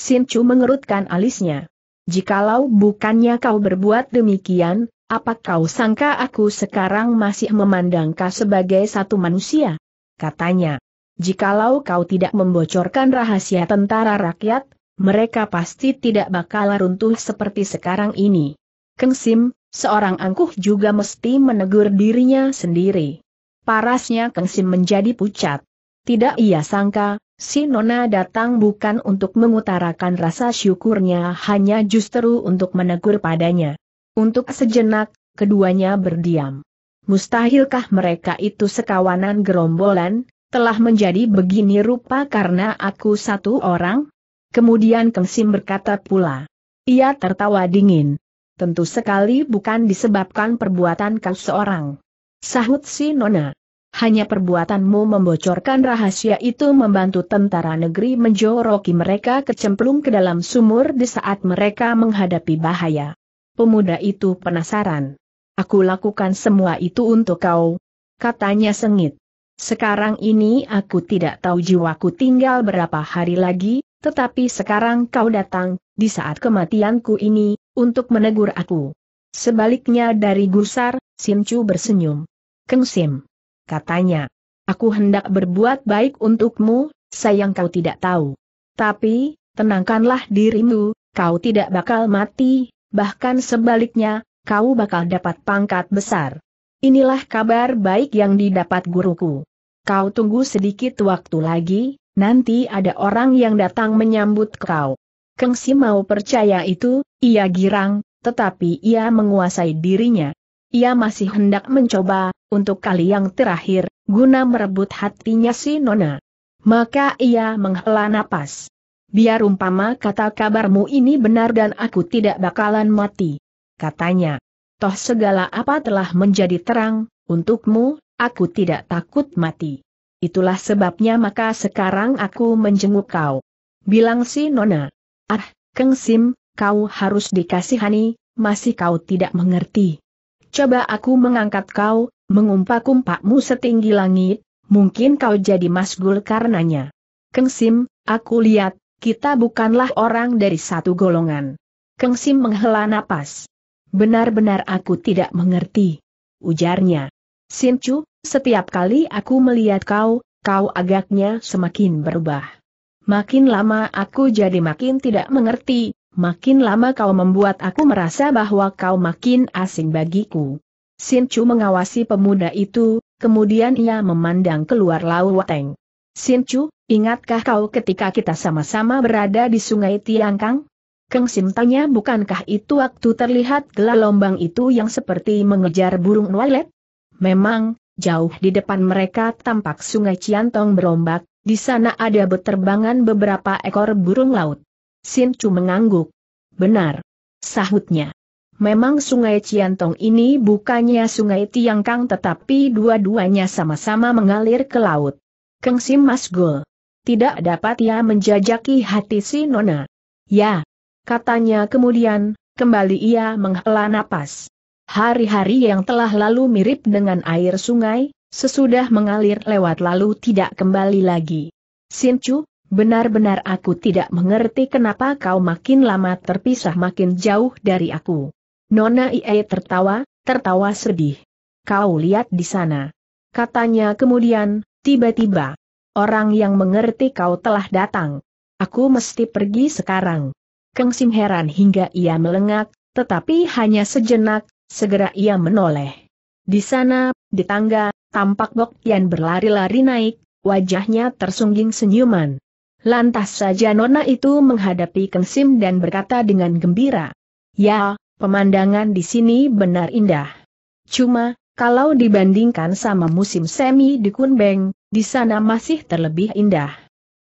Sinchu mengerutkan alisnya. Jikalau bukannya kau berbuat demikian, apa kau sangka aku sekarang masih memandang kau sebagai satu manusia? Katanya. Jikalau kau tidak membocorkan rahasia tentara rakyat, mereka pasti tidak bakal runtuh seperti sekarang ini. Keng Sim, seorang angkuh juga mesti menegur dirinya sendiri. Parasnya Keng Sim menjadi pucat. Tidak ia sangka, si Nona datang bukan untuk mengutarakan rasa syukurnya hanya justru untuk menegur padanya. Untuk sejenak, keduanya berdiam. Mustahilkah mereka itu sekawanan gerombolan, telah menjadi begini rupa karena aku satu orang? Kemudian Keng berkata pula. Ia tertawa dingin. Tentu sekali bukan disebabkan perbuatan kau seorang. Sahut si Nona. Hanya perbuatanmu membocorkan rahasia itu membantu tentara negeri menjoroki mereka kecemplung ke dalam sumur di saat mereka menghadapi bahaya. Pemuda itu penasaran. Aku lakukan semua itu untuk kau. Katanya sengit. Sekarang ini aku tidak tahu jiwaku tinggal berapa hari lagi, tetapi sekarang kau datang, di saat kematianku ini, untuk menegur aku. Sebaliknya dari Gusar, Simcu bersenyum. Keng Sim. Katanya. Aku hendak berbuat baik untukmu, sayang kau tidak tahu. Tapi, tenangkanlah dirimu, kau tidak bakal mati, bahkan sebaliknya, kau bakal dapat pangkat besar. Inilah kabar baik yang didapat guruku. Kau tunggu sedikit waktu lagi, nanti ada orang yang datang menyambut kau. Kengsi mau percaya itu, ia girang, tetapi ia menguasai dirinya. Ia masih hendak mencoba, untuk kali yang terakhir, guna merebut hatinya si Nona. Maka ia menghela napas biar umpama kata kabarmu ini benar dan aku tidak bakalan mati. Katanya, toh segala apa telah menjadi terang, untukmu, aku tidak takut mati. Itulah sebabnya maka sekarang aku menjenguk kau. Bilang si Nona. Ah, Keng Sim, kau harus dikasihani, masih kau tidak mengerti. Coba aku mengangkat kau, mengumpak-umpakmu setinggi langit, mungkin kau jadi masgul karenanya. Keng Sim, aku lihat, kita bukanlah orang dari satu golongan. Keng Sim menghela napas. Benar-benar aku tidak mengerti. Ujarnya. Chu, setiap kali aku melihat kau, kau agaknya semakin berubah. Makin lama aku jadi makin tidak mengerti, makin lama kau membuat aku merasa bahwa kau makin asing bagiku. Chu mengawasi pemuda itu, kemudian ia memandang keluar Lau Wateng. Chu. Ingatkah kau ketika kita sama-sama berada di sungai Tiangkang? Keng Sim tanya bukankah itu waktu terlihat gelombang itu yang seperti mengejar burung walet? Memang, jauh di depan mereka tampak sungai Ciantong berombak, di sana ada beterbangan beberapa ekor burung laut. Sin Chu mengangguk. Benar. Sahutnya. Memang sungai Ciantong ini bukannya sungai Tiangkang tetapi dua-duanya sama-sama mengalir ke laut. Keng Sim Masgul tidak dapat ia menjajaki hati si Nona. Ya, katanya kemudian, kembali ia menghela napas. Hari-hari yang telah lalu mirip dengan air sungai, sesudah mengalir lewat lalu tidak kembali lagi. Sincu, benar-benar aku tidak mengerti kenapa kau makin lama terpisah makin jauh dari aku. Nona Ie tertawa, tertawa sedih. Kau lihat di sana. Katanya kemudian, tiba-tiba. Orang yang mengerti kau telah datang. Aku mesti pergi sekarang. Keng Sim heran hingga ia melengak, tetapi hanya sejenak, segera ia menoleh. Di sana, di tangga, tampak Bok Yan berlari-lari naik, wajahnya tersungging senyuman. Lantas saja nona itu menghadapi Keng Sim dan berkata dengan gembira. Ya, pemandangan di sini benar indah. Cuma, kalau dibandingkan sama musim semi di Kunbeng, di sana masih terlebih indah.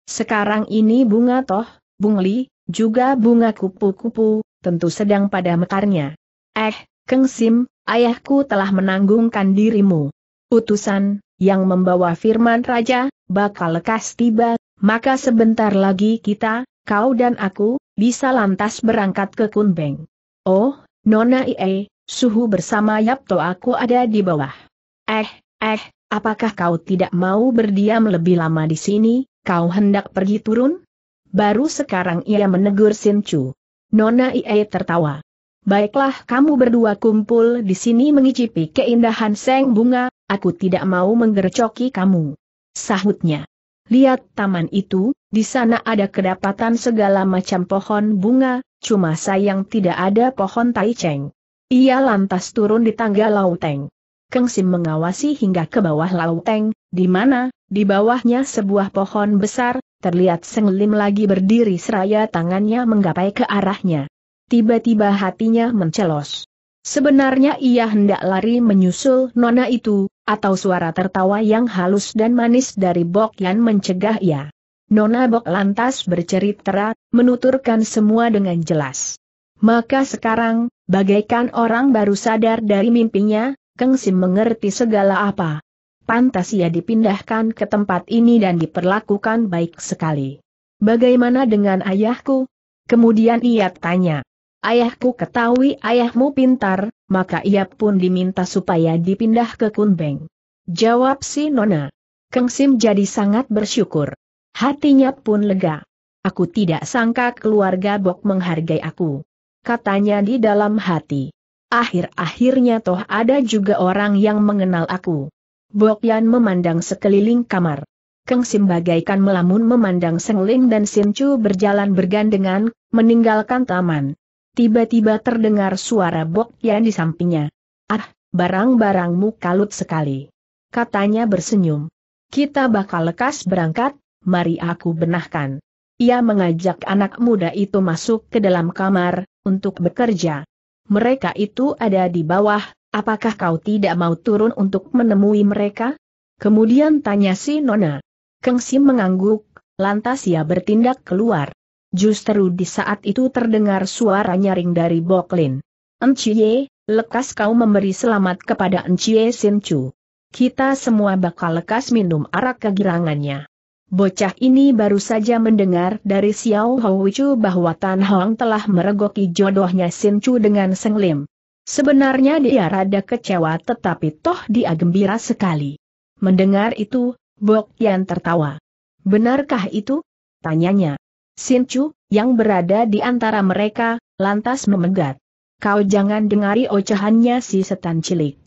Sekarang ini bunga toh, bungli, juga bunga kupu-kupu, tentu sedang pada mekarnya. Eh, Keng Sim, ayahku telah menanggungkan dirimu. Utusan, yang membawa firman raja, bakal lekas tiba, maka sebentar lagi kita, kau dan aku, bisa lantas berangkat ke Kunbeng. Oh, Nona Ie, suhu bersama Yapto aku ada di bawah. Eh, eh, Apakah kau tidak mau berdiam lebih lama di sini, kau hendak pergi turun? Baru sekarang ia menegur Sin Chu. Nona Ie tertawa. Baiklah kamu berdua kumpul di sini mengicipi keindahan seng bunga, aku tidak mau menggercoki kamu. Sahutnya. Lihat taman itu, di sana ada kedapatan segala macam pohon bunga, cuma sayang tidak ada pohon taiceng. Ia lantas turun di tangga lauteng. Keng Sim mengawasi hingga ke bawah lauteng, di mana, di bawahnya sebuah pohon besar, terlihat Seng Lim lagi berdiri seraya tangannya menggapai ke arahnya. Tiba-tiba hatinya mencelos. Sebenarnya ia hendak lari menyusul nona itu, atau suara tertawa yang halus dan manis dari Bok Yan mencegah ia. Nona Bok lantas bercerita, menuturkan semua dengan jelas. Maka sekarang, bagaikan orang baru sadar dari mimpinya, Keng Sim mengerti segala apa. Pantas ia dipindahkan ke tempat ini dan diperlakukan baik sekali. Bagaimana dengan ayahku? Kemudian ia tanya. Ayahku ketahui ayahmu pintar, maka ia pun diminta supaya dipindah ke Kunbeng. Jawab si Nona. Keng Sim jadi sangat bersyukur. Hatinya pun lega. Aku tidak sangka keluarga Bok menghargai aku. Katanya di dalam hati. Akhir-akhirnya toh ada juga orang yang mengenal aku. Bok Yan memandang sekeliling kamar. Keng Sim bagaikan melamun memandang Seng Ling dan Sim berjalan bergandengan, meninggalkan taman. Tiba-tiba terdengar suara Bok Yan di sampingnya. Ah, barang-barangmu kalut sekali. Katanya bersenyum. Kita bakal lekas berangkat, mari aku benahkan. Ia mengajak anak muda itu masuk ke dalam kamar, untuk bekerja. Mereka itu ada di bawah, apakah kau tidak mau turun untuk menemui mereka? Kemudian tanya si Nona. Sim mengangguk, lantas ia bertindak keluar. Justru di saat itu terdengar suara nyaring dari Boklin. Enciye, lekas kau memberi selamat kepada Enciye Chu. Kita semua bakal lekas minum arak kegirangannya. Bocah ini baru saja mendengar dari Xiao Houchu bahwa Tan Hong telah meregoki jodohnya Sin Chu dengan Seng Lim. Sebenarnya dia rada kecewa tetapi toh dia gembira sekali. Mendengar itu, Bok Yan tertawa. Benarkah itu? Tanyanya. Sin Chu, yang berada di antara mereka, lantas memegat. Kau jangan dengari ocehannya si setan cilik.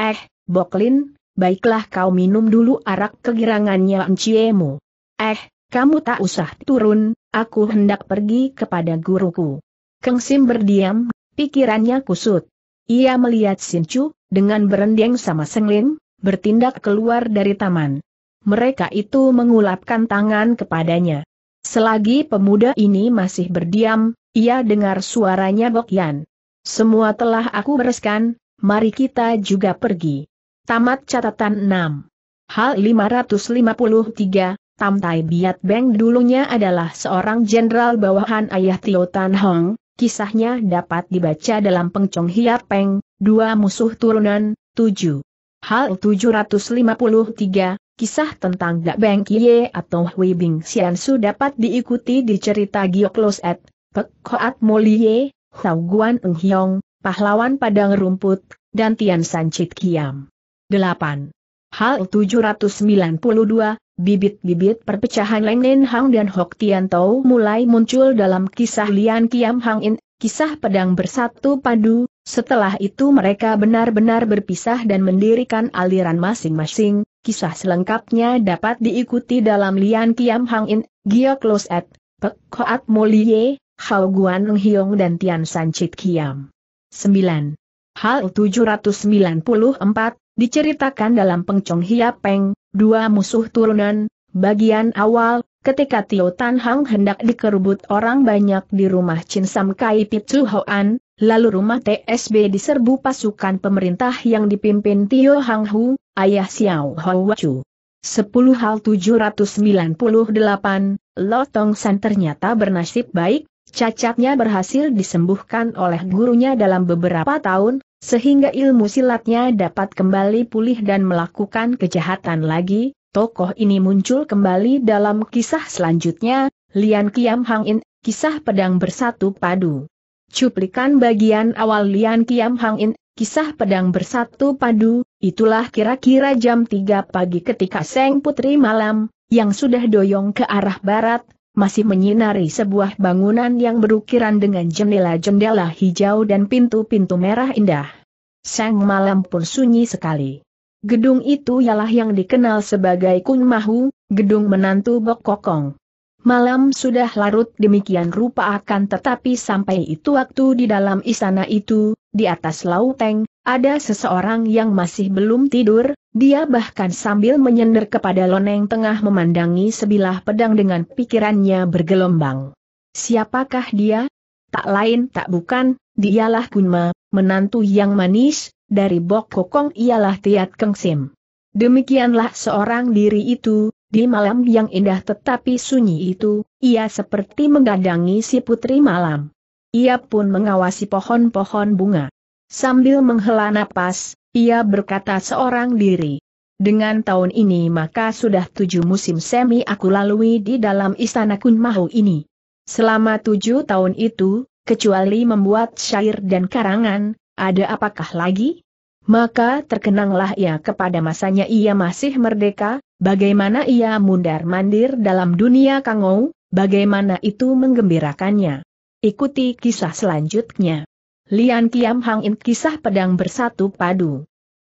Eh, Boklin, baiklah kau minum dulu arak kegirangannya enciemu. Eh, kamu tak usah turun, aku hendak pergi kepada guruku. Keng Sim berdiam, pikirannya kusut. Ia melihat Chu dengan berendeng sama Lin, bertindak keluar dari taman. Mereka itu mengulapkan tangan kepadanya. Selagi pemuda ini masih berdiam, ia dengar suaranya Bok Yan. Semua telah aku bereskan, mari kita juga pergi. Tamat catatan 6. Hal 553, Tam Tai Biat Beng dulunya adalah seorang jenderal bawahan ayah Tio Tan Hong, kisahnya dapat dibaca dalam Pengcong Hiap Peng, dua musuh turunan, tujuh. Hal 753, kisah tentang Dak Beng Kie atau Hui Bing Xian Su dapat diikuti di cerita Gioklos at Pek Koat Molie, Hau Guan Eng Hiong, Pahlawan Padang Rumput, dan Tian San Chit Kiam. 8. Hal 792, Bibit-bibit perpecahan Leng Nen Hang dan Hok Tian Tau mulai muncul dalam kisah Lian Kiam Hang In, kisah pedang bersatu padu, setelah itu mereka benar-benar berpisah dan mendirikan aliran masing-masing, kisah selengkapnya dapat diikuti dalam Lian Kiam Hang In, Gia Close At, Pek Hoat Molie, Hao Guan Leng Hiong dan Tian San Chit Kiam. 9. Hal 794, diceritakan dalam Pengcong Peng dua musuh turunan, bagian awal, ketika Tio Tan Hang hendak dikerubut orang banyak di rumah Chin Sam Kai Pitsu Hoan, lalu rumah TSB diserbu pasukan pemerintah yang dipimpin Tio Hang Hu, ayah Xiao Hou Wachu. 10 hal 798, Lo Tong San ternyata bernasib baik, cacatnya berhasil disembuhkan oleh gurunya dalam beberapa tahun, sehingga ilmu silatnya dapat kembali pulih dan melakukan kejahatan lagi, tokoh ini muncul kembali dalam kisah selanjutnya, Lian Kiam Hang In, kisah pedang bersatu padu. Cuplikan bagian awal Lian Kiam Hang In, kisah pedang bersatu padu, itulah kira-kira jam 3 pagi ketika Seng Putri malam, yang sudah doyong ke arah barat, masih menyinari sebuah bangunan yang berukiran dengan jendela-jendela hijau dan pintu-pintu merah indah. Sang malam pun sunyi sekali. Gedung itu ialah yang dikenal sebagai Kung Mahu, gedung menantu Bok Kokong. Malam sudah larut demikian rupa akan tetapi sampai itu waktu di dalam istana itu, di atas lauteng, ada seseorang yang masih belum tidur, dia bahkan sambil menyender kepada Loneng tengah memandangi sebilah pedang dengan pikirannya bergelombang. Siapakah dia? Tak lain tak bukan, dialah Kunma, menantu yang manis, dari Bok Kokong ialah Tiat Kengsim. Demikianlah seorang diri itu, di malam yang indah tetapi sunyi itu, ia seperti menggadangi si putri malam. Ia pun mengawasi pohon-pohon bunga. Sambil menghela napas, ia berkata seorang diri. Dengan tahun ini maka sudah tujuh musim semi aku lalui di dalam istana Kunmahu ini. Selama tujuh tahun itu, kecuali membuat syair dan karangan, ada apakah lagi? Maka terkenanglah ia kepada masanya ia masih merdeka, bagaimana ia mundar-mandir dalam dunia kangou, bagaimana itu menggembirakannya. Ikuti kisah selanjutnya. Lian Kiam Hang In kisah pedang bersatu padu.